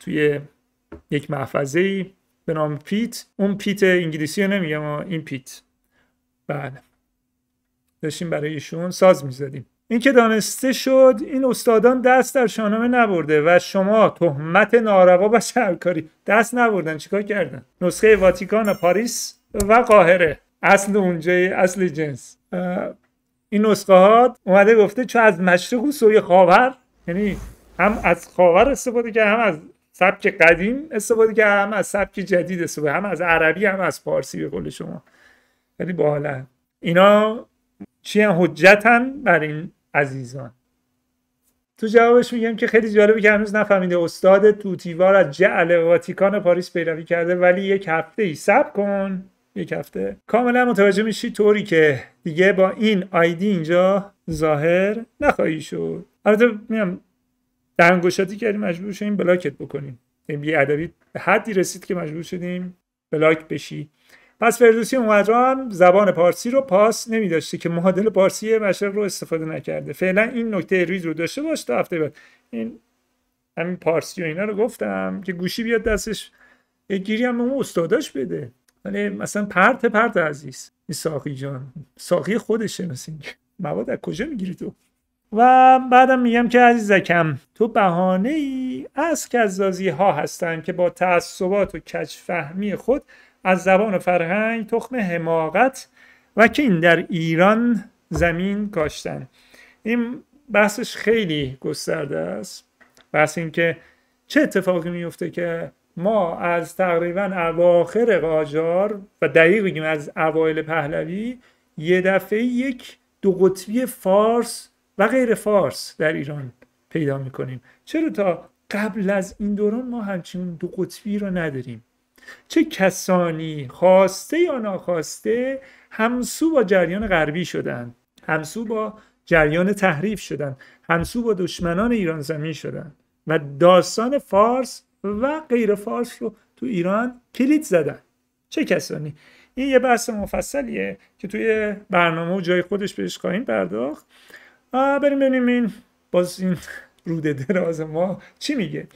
توی یک محفظه ای به نام پیت اون پیت انگلیسی رو نمیگم این پیت بله داشتیم برای ایشون ساز میزدیم این که دانسته شد این استادان دست در شانامه نبرده و شما تهمت ناروا و شرکاری دست نبردن چیکار کردن نسخه واتیکان و پاریس و قاهره اصل اونجا اصل جنس این نسخه ها اومده گفته چون از مشرق و سوی خاور یعنی هم از خاور استفاده کرد هم از سبک قدیم استفاده کرد هم از سبک جدید استفاده هم از عربی هم از فارسی به قول شما خیلی باحاله اینا چی هم هم بر این عزیزان تو جوابش میگم که خیلی جالبه که هنوز نفهمیده استاد توتیوار از جعل واتیکان پاریس پیروی کرده ولی یک هفته ای سب کن یک هفته کاملا متوجه میشی طوری که دیگه با این آیدی اینجا ظاهر نخواهی شد البته میم در انگشتی کردیم مجبور شدیم بلاکت بکنیم این یعنی بی ادبی به حدی رسید که مجبور شدیم بلاک بشی پس فردوسی اومدران زبان پارسی رو پاس نمیداشته که معادل پارسی مشرق رو استفاده نکرده فعلا این نکته ریز رو داشته باش تا هفته بعد این همین پارسی و اینا رو گفتم که گوشی بیاد دستش یه گیری هم اون استاداش بده ولی مثلا پرت پرت عزیز این ساقی جان ساقی خودشه مثل مواد از کجا میگیری تو و بعدم میگم که عزیزکم تو بهانه ای از کزازی ها هستن که با تعصبات و کچفهمی خود از زبان و فرهنگ تخم حماقت و که این در ایران زمین کاشتن این بحثش خیلی گسترده است بحث این که چه اتفاقی میفته که ما از تقریبا اواخر قاجار و دقیق بگیم از اوایل پهلوی یه دفعه یک دو قطبی فارس و غیر فارس در ایران پیدا میکنیم چرا تا قبل از این دوران ما همچین دو قطبی رو نداریم چه کسانی خواسته یا ناخواسته همسو با جریان غربی شدند همسو با جریان تحریف شدند همسو با دشمنان ایران زمین شدند و داستان فارس و غیر فارس رو تو ایران کلید زدن چه کسانی این یه بحث مفصلیه که توی برنامه و جای خودش بهش خواهیم پرداخت بریم ببینیم این باز این رود دراز ما چی میگه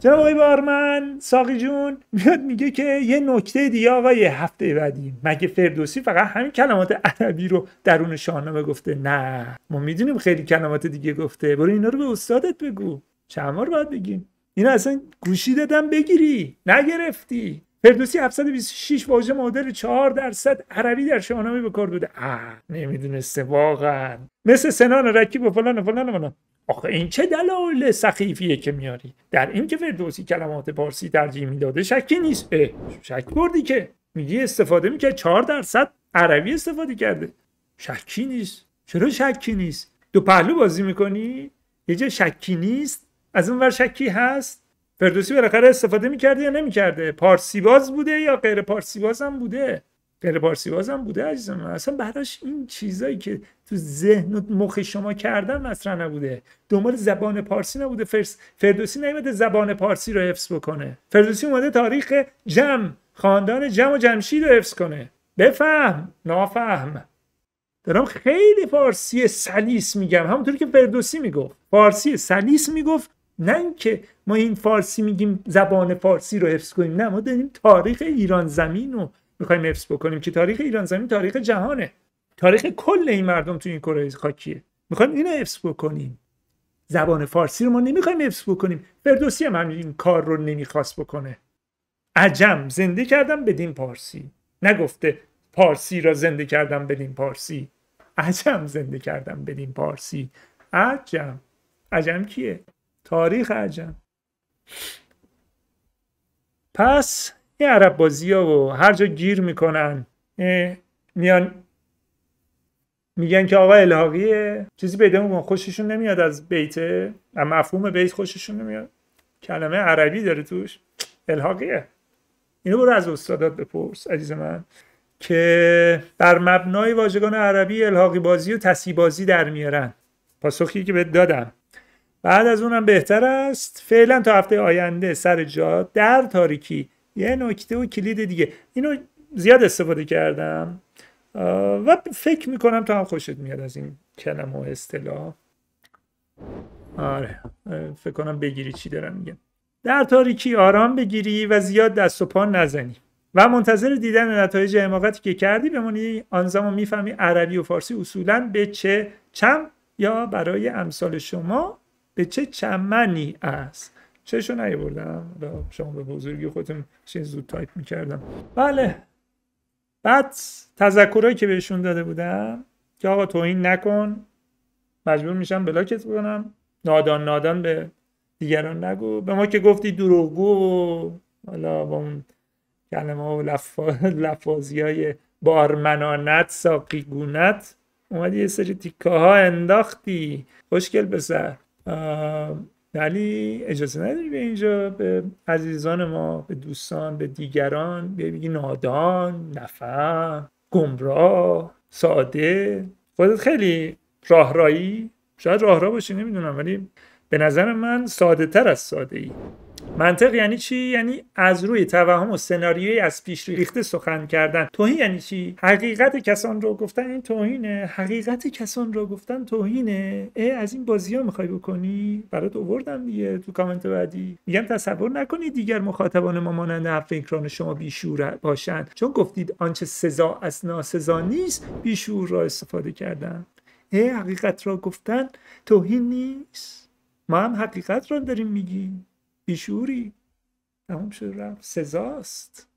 جناب آقای بارمن ساقی جون میاد میگه که یه نکته دیگه آقای هفته بعدی مگه فردوسی فقط همین کلمات عربی رو درون شاهنامه گفته نه ما میدونیم خیلی کلمات دیگه گفته برو اینا رو به استادت بگو چند باید بگیم اینا اصلا گوشی دادن بگیری نگرفتی فردوسی 726 واژه معادل 4 درصد عربی در شاهنامه به کار بوده اه نمیدونسته واقعا مثل سنان رکیب و فلان و فلان و فلان آخه این چه دلال سخیفیه که میاری در این که فردوسی کلمات پارسی ترجیح میداده شکی نیست اه شک بردی که میگی استفاده میکرد 4 درصد عربی استفاده کرده شکی نیست چرا شکی نیست دو پهلو بازی میکنی یه جا شکی نیست از اون ور شکی هست فردوسی بالاخره استفاده میکرده یا نمیکرده پارسی باز بوده یا غیر پارسی باز هم بوده غیر پارسی باز هم بوده عزیز اصلا براش این چیزایی که تو ذهن و مخ شما کردن مطرح نبوده دنبال زبان پارسی نبوده فرس... فردوسی نیومده زبان پارسی رو حفظ بکنه فردوسی اومده تاریخ جم خاندان جم و جمشید رو حفظ کنه بفهم نافهم دارم خیلی فارسی سلیس میگم همونطور که فردوسی میگفت فارسی سلیس میگفت نه اینکه ما این فارسی میگیم زبان فارسی رو حفظ کنیم نه ما داریم تاریخ ایران زمین رو میخوایم حفظ بکنیم که تاریخ ایران زمین تاریخ جهانه تاریخ کل این مردم تو این کره خاکیه میخوایم اینو حفظ بکنیم زبان فارسی رو ما نمیخوایم حفظ بکنیم فردوسی هم, همین این کار رو نمیخواست بکنه عجم زنده کردم بدین پارسی نگفته پارسی را زنده کردم بدین پارسی عجم زنده کردم بدین پارسی عجم عجم کیه تاریخ عجم پس این عرب بازی ها و هر جا گیر میکنن میان میگن که آقا الهاقیه چیزی پیدا میکنن خوششون نمیاد از بیت اما مفهوم بیت خوششون نمیاد کلمه عربی داره توش الهاقیه اینو برو از استادات بپرس عزیز من که بر مبنای واژگان عربی الهاقی بازی و تسی بازی در میارن پاسخی که به دادم بعد از اونم بهتر است فعلا تا هفته آینده سر جا در تاریکی یه نکته و کلید دیگه اینو زیاد استفاده کردم و فکر میکنم تا هم خوشت میاد از این کلمه و اصطلاح آره فکر کنم بگیری چی دارم میگم در تاریکی آرام بگیری و زیاد دست و پا نزنی و منتظر دیدن نتایج حماقتی که کردی بمونی آن زمان میفهمی عربی و فارسی اصولا به چه چم یا برای امثال شما به چه چمنی است چشو نیاوردم شما به بزرگی خودم چه زود تایپ میکردم بله بعد تذکرهایی که بهشون داده بودم که آقا توهین نکن مجبور میشم بلاکت کنم نادان نادان به دیگران نگو به ما که گفتی دروغگو و حالا با اون کلمه و لفاظی های بارمنانت ساقیگونت اومدی یه سری تیکه ها انداختی خوشگل پسر ولی اجازه نداری به اینجا به عزیزان ما به دوستان به دیگران به بگی نادان نفهم گمراه ساده خودت خیلی راهرایی شاید راهرا باشی نمیدونم ولی به نظر من ساده تر از ساده ای منطق یعنی چی یعنی از روی توهم و سناریوی از پیش ریخته سخن کردن توهین یعنی چی حقیقت کسان رو گفتن این توهینه حقیقت کسان رو گفتن توهینه ای از این بازی ها میخوای بکنی برات آوردم دیگه تو کامنت بعدی میگم تصور نکنید دیگر مخاطبان ما مانند افکران شما بیشور باشند چون گفتید آنچه سزا از ناسزا نیست بیشور را استفاده کردن ای حقیقت را گفتن توهین نیست ما هم حقیقت را داریم میگیم بیشوری تمام شد رفت سزاست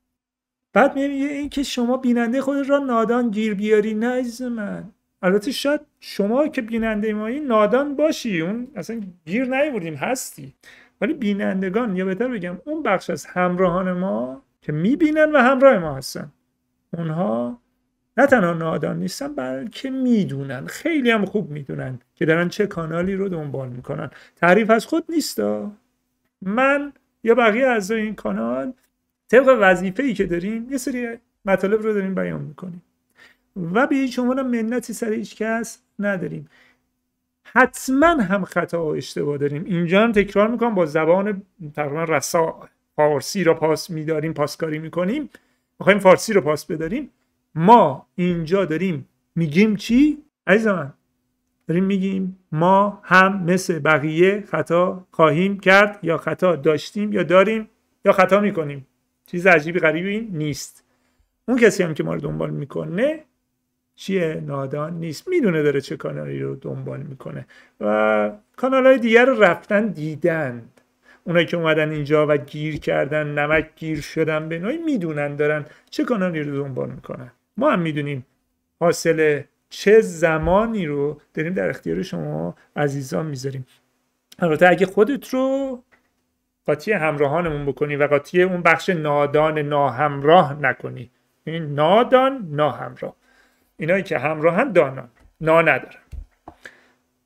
بعد میگه این که شما بیننده خود را نادان گیر بیاری نه عزیز من البته شاید شما که بیننده مایی نادان باشی اون اصلا گیر نیوردیم هستی ولی بینندگان یا بهتر بگم اون بخش از همراهان ما که میبینن و همراه ما هستن اونها نه تنها نادان نیستن بلکه میدونن خیلی هم خوب میدونن که دارن چه کانالی رو دنبال میکنن تعریف از خود نیست من یا بقیه اعضای این کانال طبق وظیفه ای که داریم یه سری مطالب رو داریم بیان میکنیم و به هیچ عنوان منتی سر هیچ کس نداریم حتما هم خطا و اشتباه داریم اینجا هم تکرار میکنم با زبان تقریبا رسا فارسی رو پاس میداریم پاسکاری میکنیم میخوایم فارسی رو پاس بداریم ما اینجا داریم میگیم چی عزیزم داریم میگیم ما هم مثل بقیه خطا خواهیم کرد یا خطا داشتیم یا داریم یا خطا میکنیم چیز عجیبی غریبی نیست اون کسی هم که ما رو دنبال میکنه چیه نادان نیست میدونه داره چه کانالی رو دنبال میکنه و کانال های دیگر رو رفتن دیدند اونایی که اومدن اینجا و گیر کردن نمک گیر شدن به نوعی میدونن دارن چه کانالی رو دنبال میکنن ما هم میدونیم حاصل چه زمانی رو داریم در اختیار شما عزیزان میذاریم البته اگه خودت رو قاطی همراهانمون بکنی و قاطی اون بخش نادان ناهمراه نکنی این نادان ناهمراه اینایی که همراهن دانان نا ندارن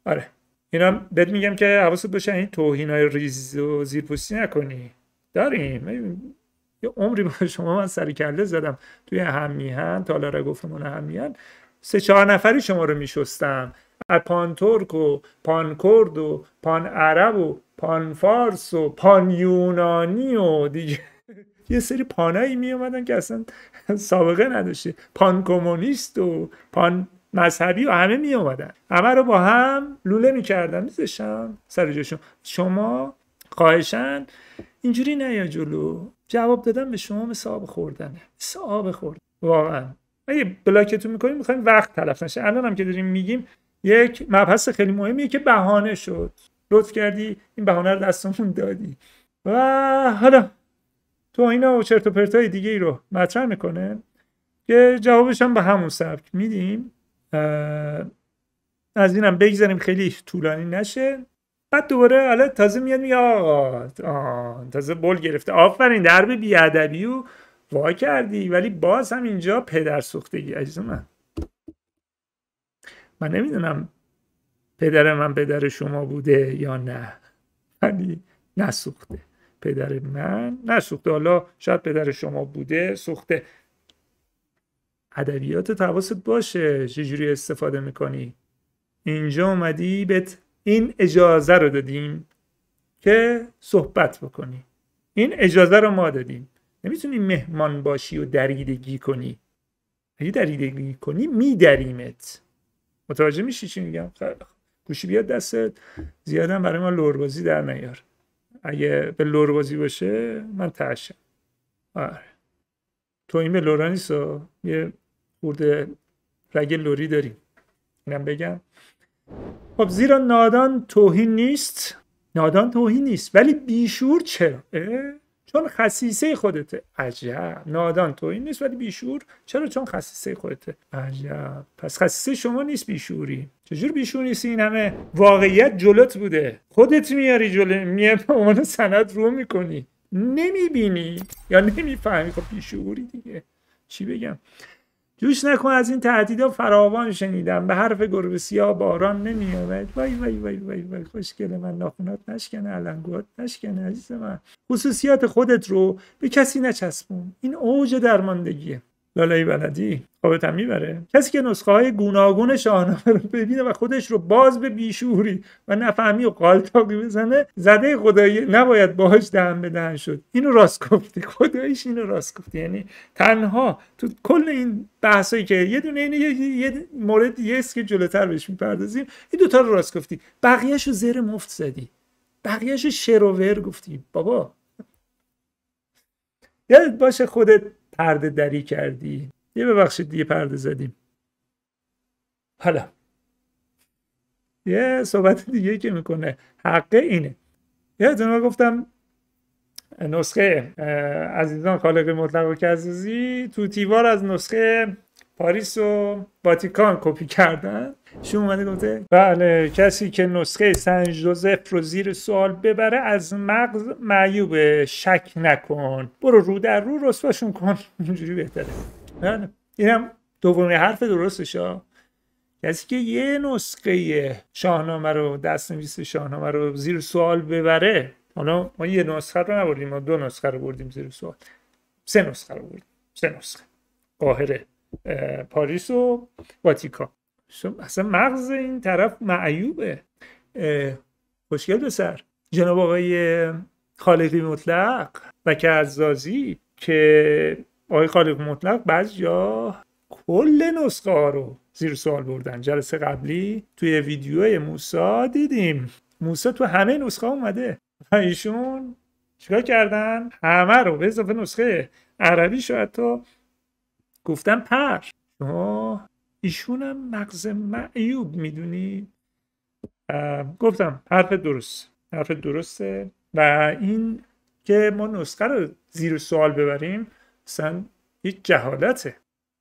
آره اینا بد میگم که حواست باشه این توهین های ریز و زیرپوستی نکنی داریم یه عمری با شما من سر کله زدم توی همیهن تالار گفتمون همیهن سه چهار نفری شما رو میشستم پان ترک و پان کرد و پان عرب و پان فارس و پان یونانی و دیگه یه سری پانایی می اومدن که اصلا سابقه نداشته پان کمونیست و پان مذهبی و همه می اومدن همه رو با هم لوله میکردن میذاشتم سر جاشون شما خواهشن اینجوری نیا جلو جواب دادن به شما مثل آب خوردنه مثل آب خوردن واقعا اگه بلاکتون میکنیم میخوایم وقت تلف نشه الان هم که داریم میگیم یک مبحث خیلی مهمیه که بهانه شد لطف کردی این بهانه رو دستمون دادی و حالا تو اینا و چرت و پرتای دیگه ای رو مطرح میکنه که جوابش هم به همون سبک میدیم از اینم بگذاریم خیلی طولانی نشه بعد دوباره حالا تازه میاد میگه آه تازه بول گرفته آفرین درب بیادبی و وا کردی ولی باز هم اینجا پدر سوختگی عزیز من من نمیدونم پدر من پدر شما بوده یا نه ولی نسوخته پدر من نسوخته حالا شاید پدر شما بوده سوخته ادبیات حواست باشه چجوری استفاده میکنی اینجا اومدی بهت این اجازه رو دادیم که صحبت بکنی این اجازه رو ما دادیم نمیتونی مهمان باشی و دریدگی کنی اگه دریدگی کنی میدریمت متوجه میشی چی میگم گوشی بیاد دستت زیادم برای ما لوربازی در نیار اگه به لوربازی باشه من تحشم آره تو این به لورا یه برده رگ لوری داریم اینم بگم خب زیرا نادان توهین نیست نادان توهین نیست ولی بیشور چرا چون خصیصه خودته عجب نادان تو این نیست ولی بیشور چرا چون خصیصه خودته عجب پس خصیصه شما نیست بیشوری چجور بیشور نیستی این همه واقعیت جلوت بوده خودت میاری جلو میه به عنوان سند رو میکنی نمیبینی یا نمیفهمی خب بیشوری دیگه چی بگم جوش نکن از این و فراوان شنیدم به حرف گربه باران نمیاد. وای وای وای وای وای خوشگل من ناخنات نشکنه علنگوات نشکنه عزیز من خصوصیات خودت رو به کسی نچسبون این اوج درماندگیه لالایی بلدی هم میبره کسی که نسخه های گوناگون شاهنامه رو ببینه و خودش رو باز به بیشوری و نفهمی و قالتاقی بزنه زده خدایی نباید باهاش دهن به شد اینو راست گفتی خداییش اینو راست گفتی یعنی تنها تو کل این بحثایی که یه دونه اینه یه, یه مورد یه که جلوتر بهش میپردازیم این دوتا رو راست گفتی بقیهش رو زیر مفت زدی بقیهش رو شروور گفتی بابا یادت باشه خودت پرده دری کردی یه ببخشید دیگه پرده زدیم حالا یه صحبت دیگه که میکنه حقه اینه یه ما گفتم نسخه عزیزان خالق مطلق و کزیزی تو تیوار از نسخه پاریس و واتیکان کپی کردن شما اومده گفته بله کسی که نسخه سن جوزف رو زیر سوال ببره از مغز معیوب شک نکن برو رو در رو رسواشون کن اینجوری بهتره بله اینم دوباره حرف درستش ها کسی که یه نسخه شاهنامه رو دست نویس شاهنامه رو زیر سوال ببره حالا ما یه نسخه رو نبردیم ما دو نسخه رو بردیم زیر سوال سه نسخه رو بردیم سه نسخه قاهره پاریس و واتیکان اصلا مغز این طرف معیوبه خوشگل به سر جناب آقای خالقی مطلق و کرزازی که آقای خالقی مطلق بعض جا کل نسخه ها رو زیر سوال بردن جلسه قبلی توی ویدیو موسا دیدیم موسا تو همه نسخه اومده و ایشون چیکار کردن همه رو به اضافه نسخه عربی شاید تو گفتم پر، شما ایشونم مغز معیوب میدونی گفتم حرف درست حرف درسته و این که ما نسخه رو زیر سوال ببریم مثلا یک جهالته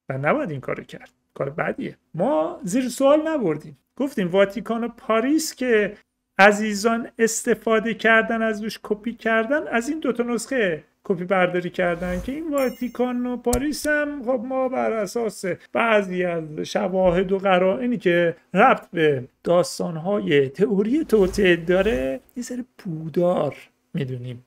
و نباید این کارو کرد کار بدیه ما زیر سوال نبردیم گفتیم واتیکان و پاریس که عزیزان استفاده کردن از روش کپی کردن از این دوتا نسخه کپی برداری کردن که این واتیکان و پاریس هم خب ما بر اساس بعضی از شواهد و قرائنی که ربط به داستانهای تئوری توته داره یه سر پودار میدونیم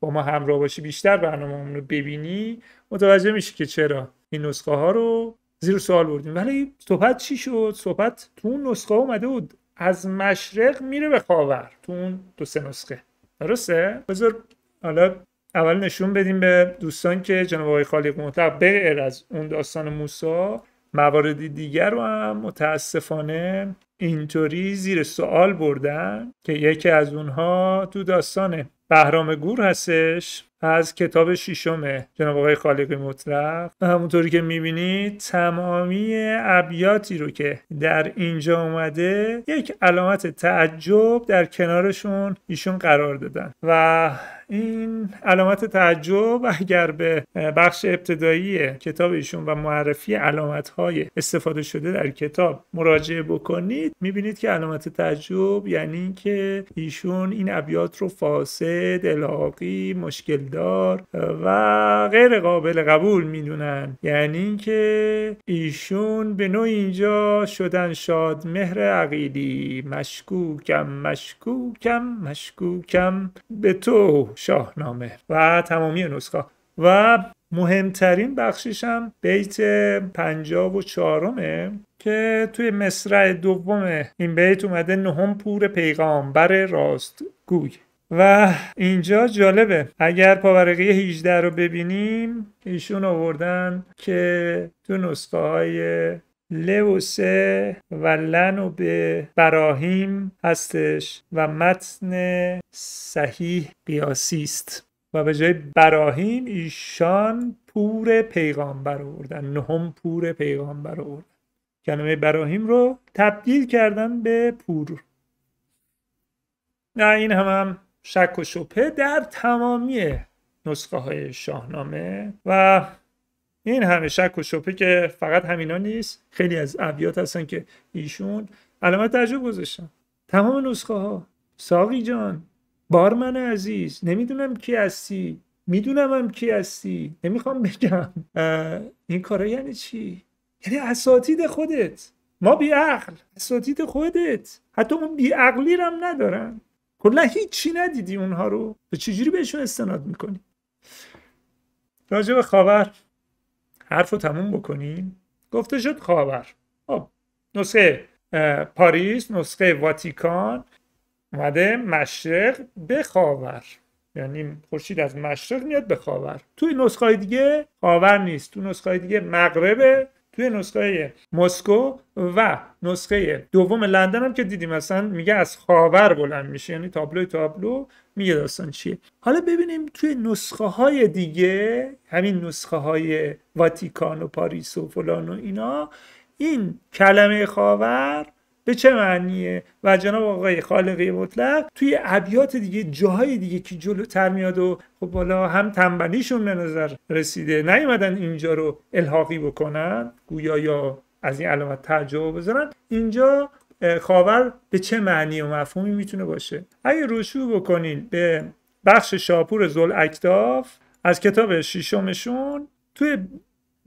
با ما همراه باشی بیشتر برنامه رو ببینی متوجه میشی که چرا این نسخه ها رو زیر سوال بردیم ولی صحبت چی شد صحبت تو اون نسخه اومده بود از مشرق میره به خاور تو اون دو سه نسخه درسته بذار حالا اول نشون بدیم به دوستان که جناب آقای خالق مطلق بغیر از اون داستان موسا موارد دیگر رو هم متاسفانه اینطوری زیر سوال بردن که یکی از اونها تو داستان بهرام گور هستش از کتاب ششم جناب آقای خالق مطلق و همونطوری که میبینید تمامی ابیاتی رو که در اینجا اومده یک علامت تعجب در کنارشون ایشون قرار دادن و این علامت تعجب اگر به بخش ابتدایی کتاب ایشون و معرفی علامت های استفاده شده در کتاب مراجعه بکنید میبینید که علامت تعجب یعنی اینکه ایشون این ابیات رو فاسد مشکل مشکلدار و غیر قابل قبول میدونن یعنی اینکه ایشون به نوع اینجا شدن شاد مهر عقیدی مشکوکم مشکوکم مشکوکم به تو شاهنامه و تمامی نسخه و مهمترین بخشش هم بیت پنجاب و چهارمه که توی مصرع دوم این بیت اومده نهم پور پیغامبر راست گوی و اینجا جالبه اگر پاورقی 18 رو ببینیم ایشون آوردن که تو نسخه های لوسه و به براهیم هستش و متن صحیح قیاسی است و به جای براهیم ایشان پور پیغامبر آوردن نهم پور پیغامبر آوردن کلمه براهیم رو تبدیل کردن به پور نه این هم, هم شک و شبهه در تمامی نسخه های شاهنامه و این همه شک و شپه که فقط همینا نیست خیلی از ابیات هستن که ایشون علامت تعجب گذاشتن تمام نسخه ها ساقی جان بارمن عزیز نمیدونم کی هستی میدونم هم کی هستی نمیخوام بگم این کارا یعنی چی یعنی اساتید خودت ما بیعقل اساتید خودت حتی اون بیعقلی رم ندارن کلا هیچی ندیدی اونها رو به چجوری بهشون استناد میکنی راجع به خبر حرف رو تموم بکنیم گفته شد خاور خب نسخه پاریس نسخه واتیکان اومده مشرق به خاور یعنی خورشید از مشرق میاد به خاور توی نسخه دیگه خاور نیست تو نسخه دیگه مغربه توی نسخه مسکو و نسخه دوم لندن هم که دیدیم مثلا میگه از خاور بلند میشه یعنی تابلو تابلو میگه داستان چیه حالا ببینیم توی نسخه های دیگه همین نسخه های واتیکان و پاریس و فلان و اینا این کلمه خاور به چه معنیه و جناب آقای خالقی مطلق توی ابیات دیگه جاهای دیگه که جلوتر میاد و خب بالا هم تنبلیشون به نظر رسیده نیومدن اینجا رو الحاقی بکنن گویا یا از این علامت تعجب بذارن اینجا خاور به چه معنی و مفهومی میتونه باشه اگه روشو بکنین به بخش شاپور زل اکتاف از کتاب شیشمشون توی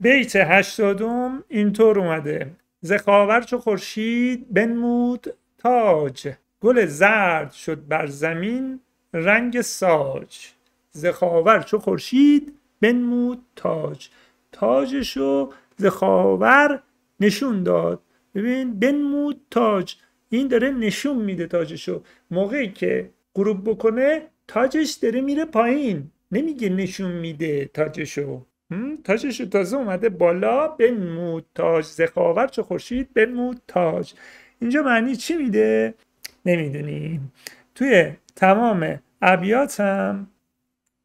بیت هشتادم اینطور اومده زخاور چو خورشید بنمود تاج گل زرد شد بر زمین رنگ ساج زخاور چو خورشید بنمود تاج تاجشو زخاور نشون داد ببین بنمود تاج این داره نشون میده تاجشو موقعی که غروب بکنه تاجش داره میره پایین نمیگه نشون میده تاجشو تاجش تازه اومده بالا بنمود تاج زخاور چه خورشید بنمود تاج اینجا معنی چی میده نمیدونیم توی تمام ابیات هم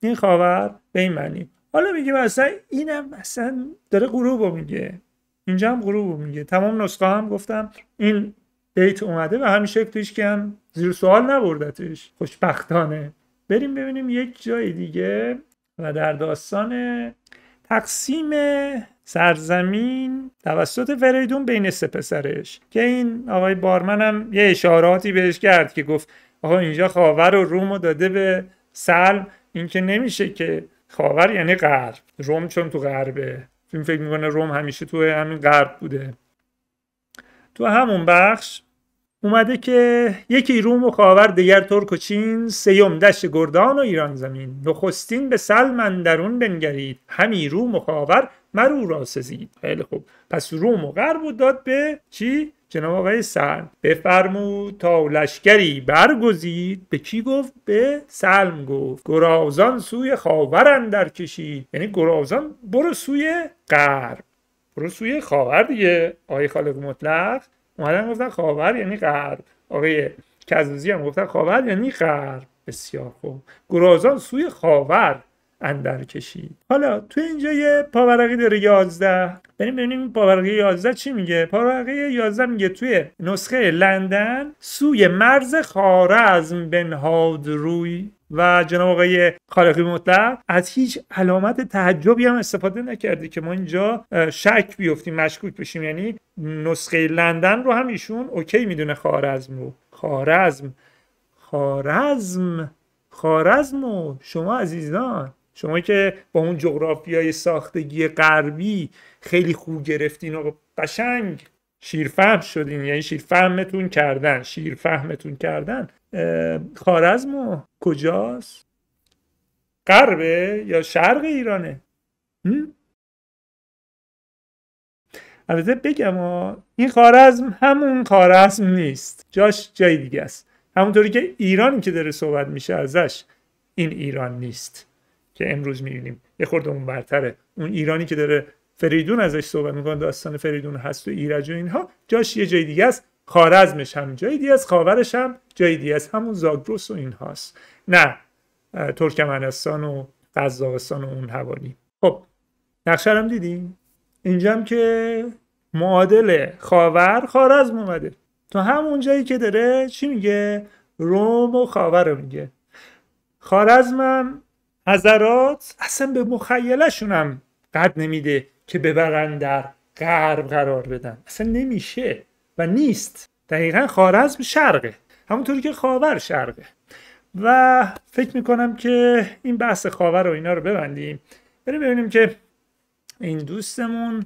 این خاور به این معنی حالا میگه مثلا اینم مثلا داره غروب رو میگه اینجا هم غروب رو میگه تمام نسخه هم گفتم این بیت اومده و همین شکل تویش که هم زیر سوال نبردتش خوشبختانه بریم ببینیم یک جای دیگه و در داستان تقسیم سرزمین توسط فریدون بین سه پسرش که این آقای بارمن هم یه اشاراتی بهش کرد که گفت آقا اینجا خاور و روم رو داده به سلم این که نمیشه که خاور یعنی غرب روم چون تو غربه فیلم فکر میکنه روم همیشه تو همین غرب بوده تو همون بخش اومده که یکی روم و خاور دیگر ترک و چین سیوم دشت گردان و ایران زمین نخستین به سلم اندرون بنگرید همی روم و خاور مرو را سزید خیلی خوب پس روم و غرب و داد به چی جناب آقای سلم بفرمود تا لشکری برگزید به کی گفت به سلم گفت گرازان سوی خاور اندر کشید یعنی گرازان برو سوی غرب برو سوی خاور دیگه آقای خالق مطلق اومدن گفتن خاور یعنی غرب آقای کزوزی هم گفتن خاور یعنی غرب بسیار خوب گرازان سوی خاور اندر کشید حالا تو اینجا یه پاورقی داره 11 بریم یعنی ببینیم این پاورقی 11 چی میگه پاورقی 11 میگه توی نسخه لندن سوی مرز خارزم بنهاد روی و جناب آقای خالقی مطلق از هیچ علامت تعجبی هم استفاده نکرده که ما اینجا شک بیفتیم مشکوک بشیم یعنی نسخه لندن رو هم ایشون اوکی میدونه خارزم رو خارزم خارزم خارزم و شما عزیزان شما که با اون جغرافیای ساختگی غربی خیلی خوب گرفتین و قشنگ شیرفهم شدین یعنی شیرفهمتون کردن شیرفهمتون کردن خارزم کجاست غربه یا شرق ایرانه البته بگم ها این خارزم همون خارزم نیست جاش جای دیگه است همونطوری که ایرانی که داره صحبت میشه ازش این ایران نیست که امروز میبینیم یه خورده اون برتره اون ایرانی که داره فریدون ازش صحبت میکنه داستان فریدون هست و ایرج و اینها جاش یه جای دیگه است خارزمش هم جای دیگه است خاورش هم جای دیگه است همون زاگروس و اینهاست نه ترکمنستان و قزاقستان و اون حوالی خب نقشه هم دیدیم اینجام که معادل خاور خارزم اومده تو همون جایی که داره چی میگه روم و خاور رو میگه خارزمم حضرات اصلا به مخیلشون هم قد نمیده که ببرن در غرب قرار بدن اصلا نمیشه و نیست دقیقا خارزم شرقه همونطوری که خاور شرقه و فکر میکنم که این بحث خاور و اینا رو ببندیم بریم ببینیم که این دوستمون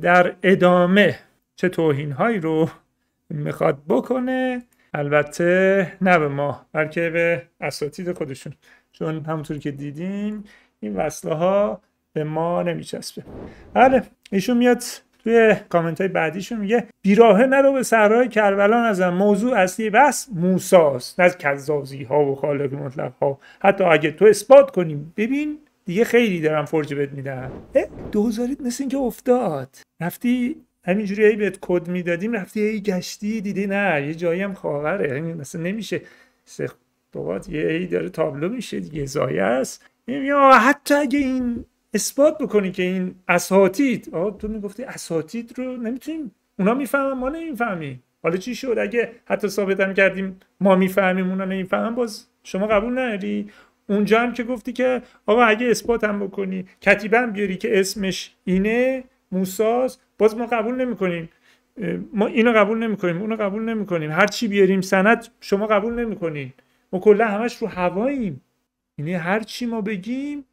در ادامه چه توهین رو میخواد بکنه البته نه به ما بلکه به اساتید خودشون چون همونطور که دیدیم این وصله ها به ما نمیچسبه بله ایشون میاد توی کامنت های بعدیشون میگه بیراهه نرو به صحرای کربلا نزن موضوع اصلی بس موساست نه کذازی ها و خالق مطلق ها حتی اگه تو اثبات کنیم ببین دیگه خیلی دارم فرجه بهت میدم دوزاریت مثل اینکه افتاد رفتی همینجوری هی بهت کد میدادیم رفتی هی گشتی دیدی نه یه جایی هم خاوره یعنی مثلا نمیشه سخت یه ای داره تابلو میشه دیگه زایه است حتی اگه این اثبات بکنی که این اساتید آه تو میگفتی اساتید رو نمیتونیم اونا میفهمن ما نمیفهمیم حالا چی شد اگه حتی ثابت هم کردیم ما میفهمیم اونا نمیفهمن باز شما قبول نداری اونجا هم که گفتی که آقا اگه اثبات هم بکنی کتیبه هم بیاری که اسمش اینه موساز باز ما قبول نمیکنیم ما اینو قبول نمیکنیم اونو قبول نمیکنیم هر چی بیاریم سند شما قبول نمیکنین ما کلا همش رو هواییم یعنی هر چی ما بگیم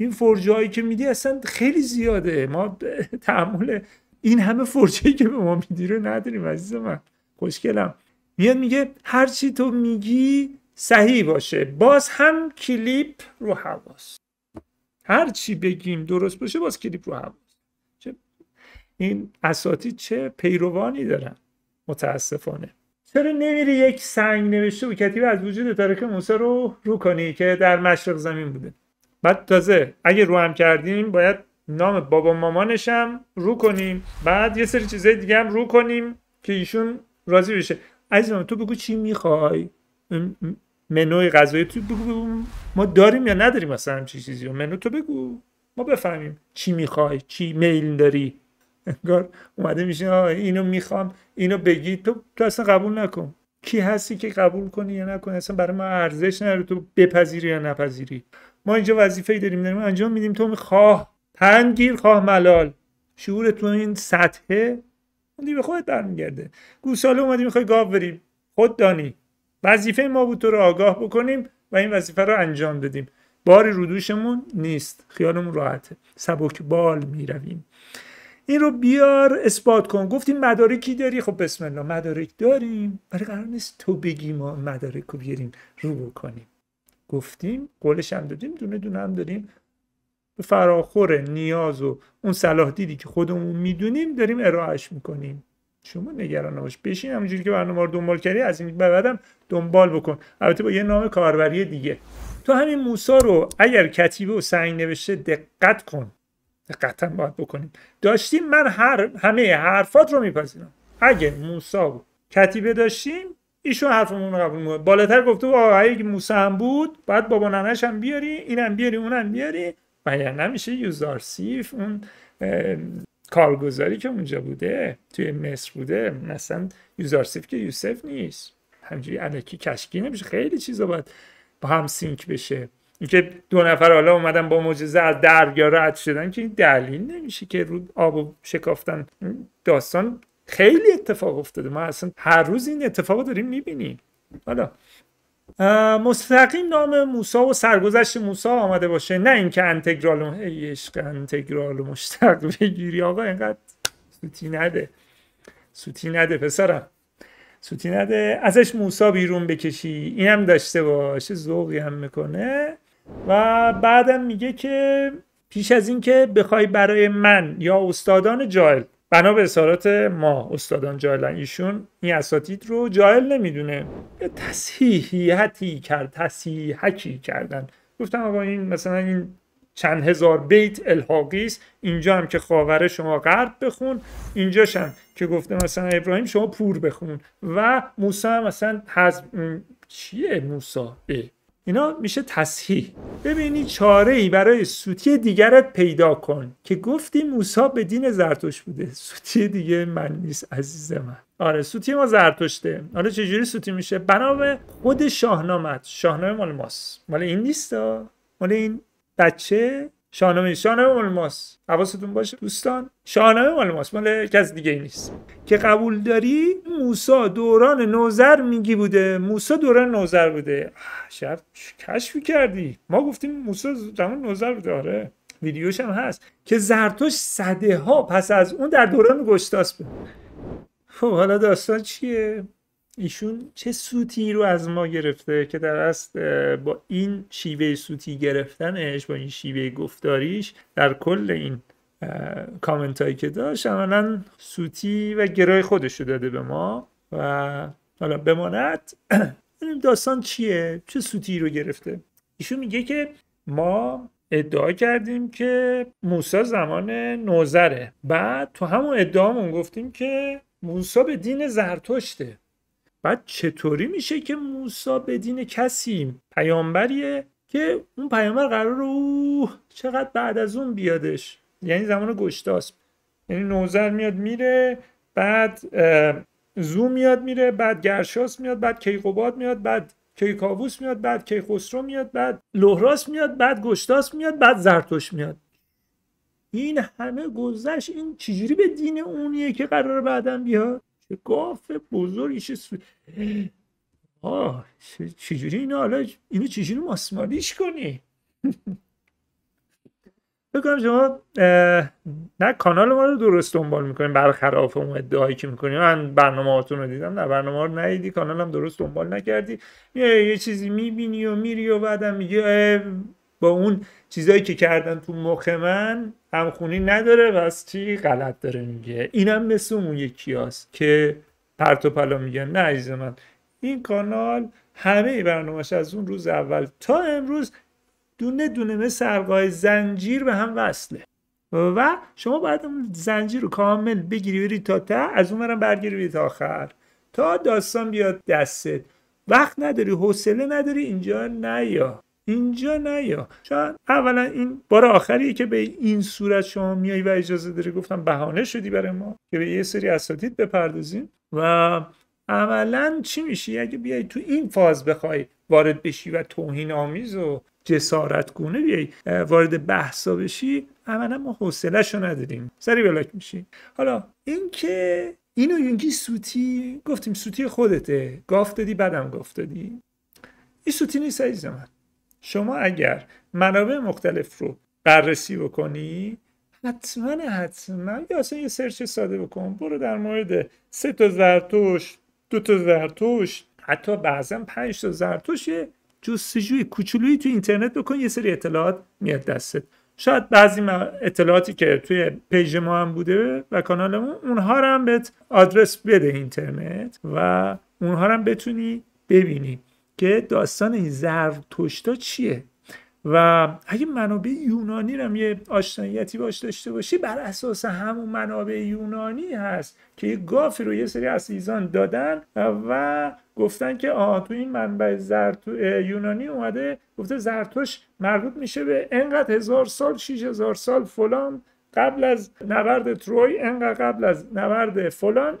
این فرجه هایی که میدی اصلا خیلی زیاده ما تحمل این همه فرجه ای که به ما میدی رو نداریم عزیز من خوشکلم میاد میگه هرچی تو میگی صحیح باشه باز هم کلیپ رو حواس هر چی بگیم درست باشه باز کلیپ رو حواس چه این اساتید چه پیروانی دارن متاسفانه چرا نمیری یک سنگ نوشته و کتیبه از وجود تاریخ موسی رو رو کنی که در مشرق زمین بوده بعد تازه اگه رو هم کردیم باید نام بابا مامانشم رو کنیم بعد یه سری چیزای دیگه هم رو کنیم که ایشون راضی بشه عزیزم تو بگو چی میخوای منوی غذایی تو بگو ما داریم یا نداریم مثلا همچی چیزی و منو تو بگو ما بفهمیم چی میخوای چی میل داری انگار اومده میشه اینو میخوام اینو بگی تو تو اصلا قبول نکن کی هستی که قبول کنی یا نکنی اصلا برای ما ارزش نداره تو بپذیری یا نپذیری ما اینجا وظیفه داریم داریم انجام میدیم تو خواه تنگیر خواه ملال شعور این سطحه اون به خودت برمیگرده گوساله اومدی میخوای گاو بریم خود دانی وظیفه ما بود تو رو آگاه بکنیم و این وظیفه رو انجام دادیم باری رودوشمون نیست خیالمون راحته سبک بال میرویم این رو بیار اثبات کن گفتیم مدارکی داری خب بسم الله مدارک داریم برای قرار نیست تو بگی ما مدارک رو بیاریم رو بکنیم گفتیم قولش هم دادیم دونه دونه هم داریم به فراخور نیاز و اون صلاح دیدی که خودمون میدونیم داریم ارائهش میکنیم شما نگران نباش بشین همونجوری که برنامه رو دنبال کردی از این به بعدم دنبال بکن البته با یه نام کاربری دیگه تو همین موسا رو اگر کتیبه و سنگ نوشته دقت کن دقتا باید بکنیم داشتیم من هر همه حرفات رو میپذیرم اگه موسا و کتیبه داشتیم ایشون حرفمون رو قبول میکنه بالاتر گفته آقا اگه موسی هم بود بعد بابا ننش هم بیاری اینم بیاری اونم بیاری مگر نمیشه یوزار سیف اون کارگزاری که اونجا بوده توی مصر بوده مثلا یوزار سیف که یوسف نیست همجوری علکی کشکی نمیشه خیلی چیزا باید با هم سینک بشه اینکه دو نفر حالا اومدن با معجزه از دریا رد شدن که دلیل نمیشه که رو آب شکافتن داستان خیلی اتفاق افتاده ما اصلا هر روز این اتفاق داریم میبینیم حالا مستقیم نام موسا و سرگذشت موسا آمده باشه نه اینکه انتگرال و عشق انتگرال و مشتق بگیری آقا اینقدر سوتی نده سوتی نده پسرم سوتی نده ازش موسا بیرون بکشی اینم داشته باشه ذوقی هم میکنه و بعدم میگه که پیش از اینکه بخوای برای من یا استادان جایل بنا به اظهارات ما استادان جایلن ایشون این اساتید رو جایل نمیدونه یه تصحیحیتی کرد تصحیحکی کردن گفتم آقا این مثلا این چند هزار بیت الحاقی است اینجا هم که خاوره شما غرب بخون اینجاش هم که گفته مثلا ابراهیم شما پور بخون و موسی مثلا هز... چیه موسی اینا میشه تصحیح ببینی چاره ای برای سوتی دیگرت پیدا کن که گفتی موسا به دین زرتوش بوده سوتی دیگه من نیست عزیز من آره سوتی ما زرتشته حالا چجوری سوتی میشه بنا خود شاهنامت شاهنامه مال ماست مال این نیست مال این بچه شاهنامه شاهنامه مال ماست حواستون باشه دوستان شاهنامه مال ماست مال کس دیگه ای نیست که قبول داری موسا دوران نوزر میگی بوده موسا دوران نوزر بوده شب کشفی کردی ما گفتیم موسا زمان نوزر بوده آره ویدیوش هم هست که زرتوش صده ها پس از اون در دوران گشتاس بود خب حالا داستان چیه ایشون چه سوتی رو از ما گرفته که در اصل با این شیوه سوتی گرفتنش با این شیوه گفتاریش در کل این کامنت هایی که داشت عملا سوتی و گرای خودش رو داده به ما و حالا بماند داستان چیه چه سوتی رو گرفته ایشون میگه که ما ادعا کردیم که موسا زمان نوزره بعد تو همون ادعامون گفتیم که موسا به دین زرتشته بعد چطوری میشه که موسا به دین کسی پیامبریه که اون پیامبر قرار او چقدر بعد از اون بیادش یعنی زمان گشتاس یعنی نوزر میاد میره بعد زو میاد میره بعد گرشاس میاد بعد کیقوباد میاد بعد کیکاووس میاد بعد کیخسرو میاد بعد لهراس میاد بعد گشتاس میاد بعد زرتوش میاد این همه گذشت این چجوری به دین اونیه که قرار بعدا بیاد چه گاف بزرگی چه سو... آه چجوری اینو حالا اینو چجوری ماسمالیش کنی بکنم شما نه کانال ما رو درست دنبال میکنیم برخلاف اون ادعایی که میکنیم من برنامه هاتون رو دیدم نه برنامه رو ندیدی کانال هم درست دنبال نکردی یه, یه چیزی میبینی و میری و بعدم میگی با اون چیزایی که کردن تو مخ من همخونی نداره و چی غلط داره میگه اینم مثل اون هست که پرت و پلا میگن نه عزیز من این کانال همه برنامهش از اون روز اول تا امروز دونه دونه مثل زنجیر به هم وصله و شما باید اون زنجیر رو کامل بگیری بری تا تا از اون برم برگیری تا آخر تا داستان بیاد دستت وقت نداری حوصله نداری اینجا نیا اینجا نیا چون اولا این بار آخریه که به این صورت شما میای و اجازه داری گفتم بهانه شدی برای ما که به یه سری اساتید بپردازیم و عملا چی میشی اگه بیای تو این فاز بخوای وارد بشی و توهین آمیز و جسارت گونه بیای وارد بحثا بشی عملا ما حوصلهشو نداریم سری بلاک میشی حالا این که اینو یونگی سوتی گفتیم سوتی خودته گفت دادی بدم گفت دادی این سوتی نیست عزیز من شما اگر منابع مختلف رو بررسی بکنی حتما حتما یا اصلا یه سرچ ساده بکن برو در مورد سه تا زرتوش دو تا زرتوش حتی بعضا پنج تا زرتوش یه جستجوی کوچولویی تو اینترنت بکن یه سری اطلاعات میاد دستت شاید بعضی اطلاعاتی که توی پیج ما هم بوده و کانالمون اونها رو هم بهت آدرس بده اینترنت و اونها رو هم بتونی ببینی که داستان این زرتشتا چیه و اگه منابع یونانی رو هم یه آشناییتی باش داشته باشی بر اساس همون منابع یونانی هست که یه گافی رو یه سری اسیزان دادن و گفتن که آها تو این منبع زرتو... یونانی اومده گفته زرتوش مربوط میشه به انقدر هزار سال شیش هزار سال فلان قبل از نبرد تروی انقدر قبل از نبرد فلان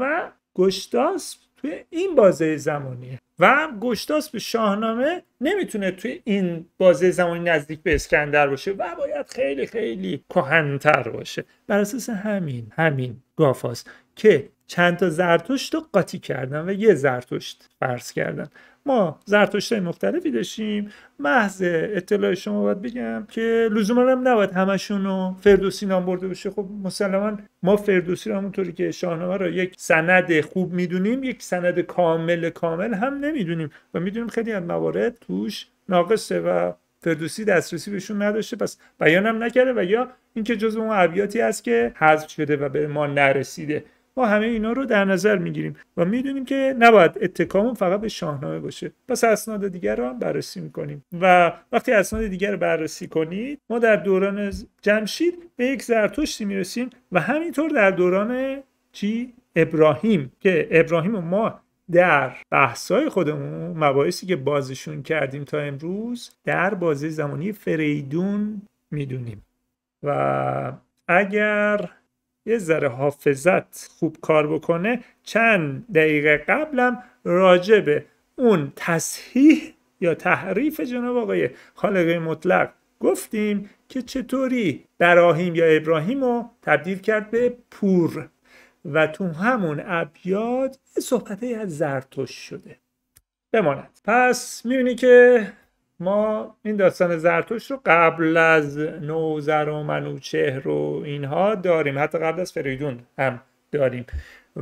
و گشتاس توی این بازه زمانیه و گشتاس به شاهنامه نمیتونه توی این بازه زمانی نزدیک به اسکندر باشه و باید خیلی خیلی کهنتر باشه بر اساس همین همین گافاست که چند تا زرتشت رو قاطی کردن و یه زرتشت فرض کردن ما زرتشت مختلفی داشتیم محض اطلاع شما باید بگم که لزوما هم نباید همشون رو فردوسی نام برده بشه خب مسلما ما فردوسی رو همونطوری که شاهنامه رو یک سند خوب میدونیم یک سند کامل کامل هم نمیدونیم و میدونیم خیلی از موارد توش ناقصه و فردوسی دسترسی بهشون نداشته پس بیانم نکرده و یا اینکه جزو اون ابیاتی است که حذف شده و به ما نرسیده ما همه اینا رو در نظر میگیریم و میدونیم که نباید اتکامون فقط به شاهنامه باشه پس اسناد دیگر رو هم بررسی میکنیم و وقتی اسناد دیگر رو بررسی کنید ما در دوران جمشید به یک زرتشتی میرسیم و همینطور در دوران چی ابراهیم که ابراهیم و ما در بحثای خودمون مباحثی که بازشون کردیم تا امروز در بازه زمانی فریدون میدونیم و اگر یه ذره حافظت خوب کار بکنه چند دقیقه قبلم راجع به اون تصحیح یا تحریف جناب آقای خالقه مطلق گفتیم که چطوری براهیم یا ابراهیم رو تبدیل کرد به پور و تو همون ابیاد صحبت از زرتوش شده بماند پس میبینی که ما این داستان زرتوش رو قبل از نوزر و منوچهر و اینها داریم حتی قبل از فریدون هم داریم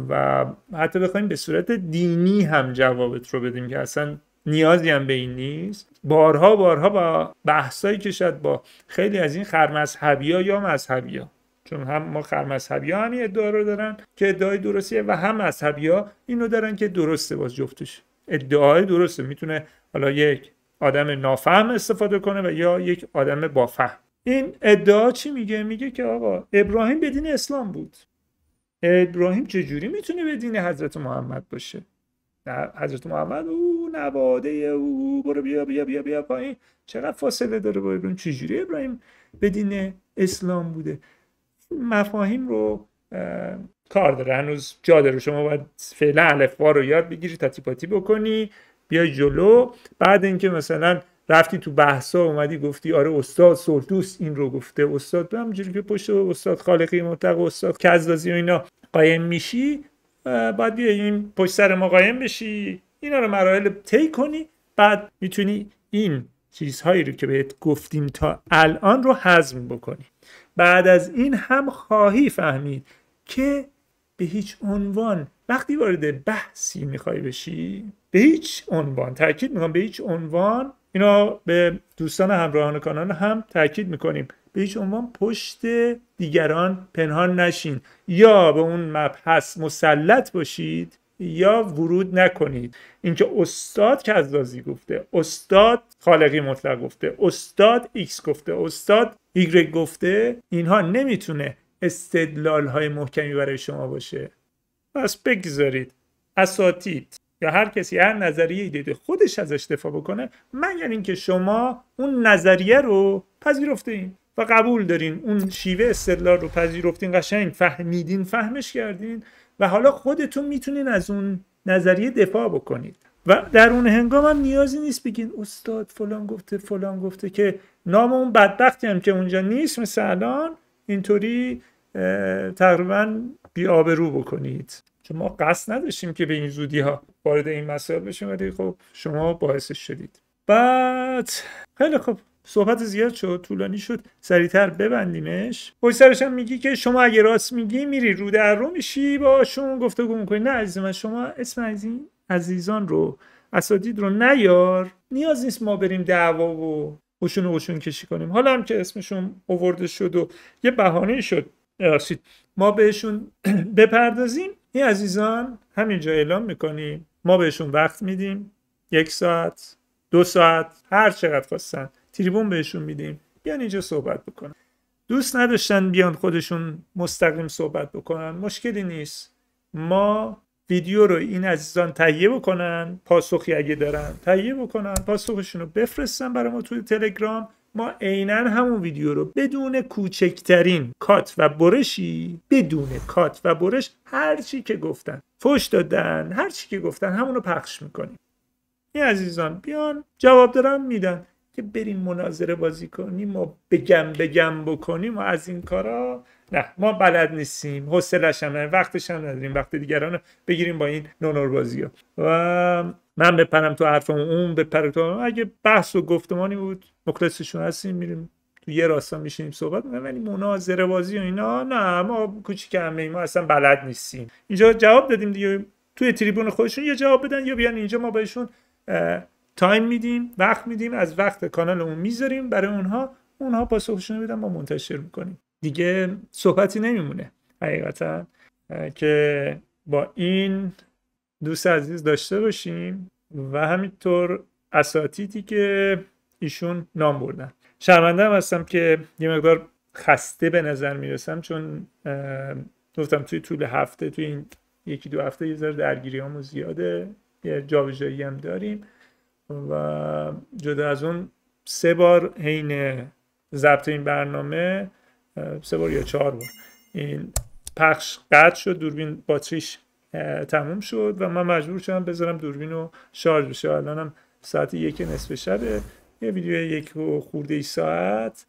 و حتی بخوایم به صورت دینی هم جوابت رو بدیم که اصلا نیازی هم به این نیست بارها بارها با بحثایی که شد با خیلی از این خرمذهبی ها یا مذهبی ها چون هم ما خرمذهبی ها همین ادعا رو دارن که ادعای درستیه و هم مذهبی ها اینو دارن که درسته باز جفتش ادعای درسته میتونه حالا یک آدم نافهم استفاده کنه و یا یک آدم بافهم. این ادعا چی میگه میگه که آقا ابراهیم به دین اسلام بود ابراهیم چجوری میتونه به دین حضرت محمد باشه حضرت محمد او نواده او برو بیا بیا بیا بیا پایین چقدر فاصله داره با ابراهیم چجوری ابراهیم به دین اسلام بوده مفاهیم رو کار داره هنوز جا داره شما باید فعلا الفبا رو یاد بگیری تاتیپاتی بکنی بیای جلو بعد اینکه مثلا رفتی تو بحثا اومدی گفتی آره استاد سردوس این رو گفته استاد به همجوری که پشت استاد خالقی مطلق استاد کزدازی و اینا قایم میشی باید بیای این پشت سر ما قایم بشی اینا رو مراحل طی کنی بعد میتونی این چیزهایی رو که بهت گفتیم تا الان رو هضم بکنی بعد از این هم خواهی فهمید که به هیچ عنوان وقتی وارد بحثی میخوای بشی به هیچ عنوان تاکید میکنم به هیچ عنوان اینا به دوستان همراهان کانال هم تاکید میکنیم به هیچ عنوان پشت دیگران پنهان نشین یا به اون مبحث مسلط باشید یا ورود نکنید اینکه استاد کزازی گفته استاد خالقی مطلق گفته استاد ایکس گفته استاد ایگرگ گفته اینها نمیتونه استدلال های محکمی برای شما باشه پس بگذارید اساتید هر کسی هر نظریه دیده خودش ازش دفاع بکنه من یعنی اینکه شما اون نظریه رو پذیرفتین و قبول دارین اون شیوه استدلال رو پذیرفتین قشنگ فهمیدین فهمش کردین و حالا خودتون میتونین از اون نظریه دفاع بکنید و در اون هنگام هم نیازی نیست بگین استاد فلان گفته فلان گفته که نام اون بدبختی هم که اونجا نیست مثل الان اینطوری تقریبا بیابرو بکنید چون ما قصد نداشتیم که به این زودی ها وارد این مسائل بشیم ولی خب شما باعثش شدید بعد خیلی خب صحبت زیاد شد طولانی شد سریعتر ببندیمش پشت هم میگی که شما اگه راست میگی میری رو در رو میشی باشون گفتگو میکنی نه عزیز من شما اسم این عزیزان رو اسادید رو نیار نیاز نیست ما بریم دعوا و و رو کشی کنیم حالا هم که اسمشون اوورده شد و یه بهانه شد ما بهشون بپردازیم این عزیزان همینجا اعلام میکنیم ما بهشون وقت میدیم یک ساعت دو ساعت هر چقدر خواستن تریبون بهشون میدیم بیان اینجا صحبت بکنن دوست نداشتن بیان خودشون مستقیم صحبت بکنن مشکلی نیست ما ویدیو رو این عزیزان تهیه بکنن پاسخی اگه دارن تهیه بکنن پاسخشون رو بفرستن برای ما توی تلگرام ما عینا همون ویدیو رو بدون کوچکترین کات و برشی بدون کات و برش هر چی که گفتن فش دادن هر چی که گفتن همونو پخش میکنیم این عزیزان بیان جواب دارن میدن که بریم مناظره بازی کنیم و بگم بگم بکنیم و از این کارا نه ما بلد نیستیم حسلش هم وقتش هم نداریم وقت دیگران بگیریم با این نونور بازی ها. و من بپرم تو حرف اون بپره تو اگه بحث و گفتمانی بود مخلصشون هستیم میریم تو یه راستا میشینیم صحبت میکنیم ولی مناظره بازی و اینا نه ما کوچیک همه ما اصلا بلد نیستیم اینجا جواب دادیم دیگه توی تریبون خودشون یه جواب بدن یا بیان اینجا ما بهشون تایم میدیم وقت میدیم از وقت کانالمون میذاریم برای اونها اونها پاسخشون میدن ما منتشر میکنیم دیگه صحبتی نمیمونه حقیقتا که با این دوست عزیز داشته باشیم و همینطور اساتیدی که ایشون نام بردن شرمنده هم هستم که یه مقدار خسته به نظر میرسم چون گفتم توی طول هفته توی این یکی دو هفته یه ذره درگیری هم زیاده یه جابجایی هم داریم و جدا از اون سه بار حین ضبط این برنامه سه بار یا چهار بار این پخش قطع شد دوربین باتریش تموم شد و من مجبور شدم بذارم دوربین رو شارژ بشه الانم ساعت یک نصف شبه یه ویدیو یک خورده ای ساعت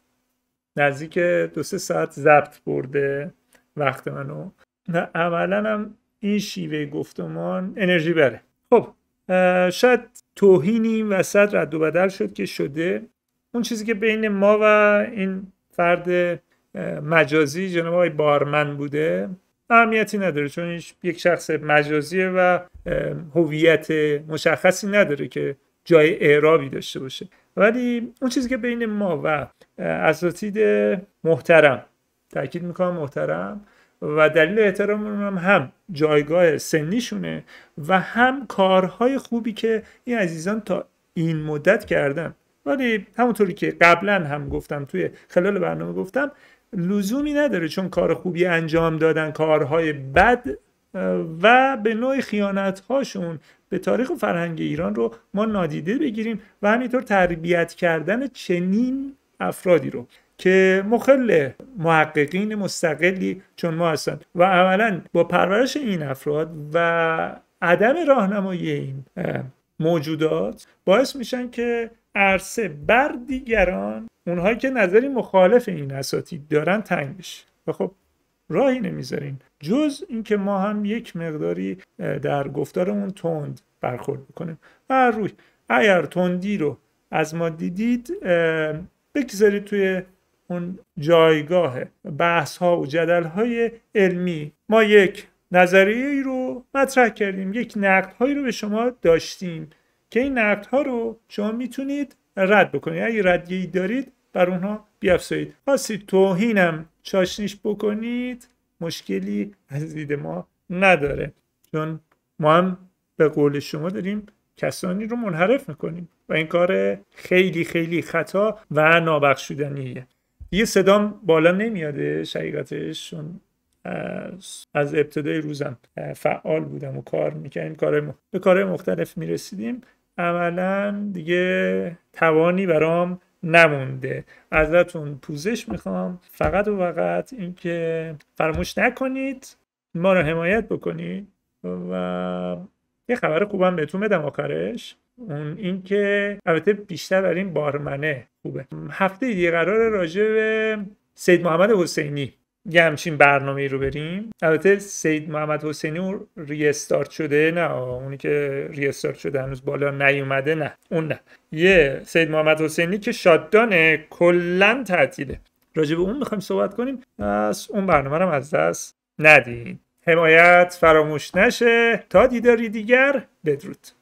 نزدیک دو سه ساعت ضبط برده وقت منو و عملا هم این شیوه گفتمان انرژی بره خب شاید توهینی و وسط رد و بدل شد که شده اون چیزی که بین ما و این فرد مجازی جناب آقای بارمن بوده اهمیتی نداره چون یک شخص مجازیه و هویت مشخصی نداره که جای اعرابی داشته باشه ولی اون چیزی که بین ما و اساتید محترم تاکید میکنم محترم و دلیل احتراممون هم هم جایگاه سنیشونه و هم کارهای خوبی که این عزیزان تا این مدت کردن ولی همونطوری که قبلا هم گفتم توی خلال برنامه گفتم لزومی نداره چون کار خوبی انجام دادن کارهای بد و به نوع خیانت هاشون به تاریخ و فرهنگ ایران رو ما نادیده بگیریم و همینطور تربیت کردن چنین افرادی رو که مخل محققین مستقلی چون ما هستن و اولا با پرورش این افراد و عدم راهنمایی این موجودات باعث میشن که عرصه بر دیگران اونهایی که نظری مخالف این اساتید دارن تنگ بشه و خب راهی نمیذارین جز اینکه ما هم یک مقداری در گفتارمون تند برخورد بکنیم و روی اگر تندی رو از ما دیدید بگذارید توی اون جایگاه بحث ها و جدل های علمی ما یک نظریه رو مطرح کردیم یک نقد هایی رو به شما داشتیم که این نقد ها رو شما میتونید رد بکنید اگه ردگی دارید بر اونها بیافزایید خواستید توهینم چاشنیش بکنید مشکلی از دید ما نداره چون ما هم به قول شما داریم کسانی رو منحرف میکنیم و این کار خیلی خیلی خطا و نابخشودنیه یه صدام بالا نمیاده شقیقتش از, ابتدای روزم فعال بودم و کار میکنیم به کار مختلف میرسیدیم عملا دیگه توانی برام نمونده ازتون پوزش میخوام فقط و فقط اینکه فراموش نکنید ما رو حمایت بکنید و یه خبر خوبم بهتون بدم آخرش اون اینکه البته بیشتر در این بارمنه خوبه هفته دیگه قرار راجع به سید محمد حسینی یه همچین برنامه رو بریم البته سید محمد حسینی اون ریستارت شده نه اونی که ریستارت شده هنوز بالا نیومده نه اون نه یه سید محمد حسینی که شاددانه کلا تعطیله راجع به اون میخوایم صحبت کنیم از اون برنامه رو از دست ندین حمایت فراموش نشه تا دیداری دیگر بدرود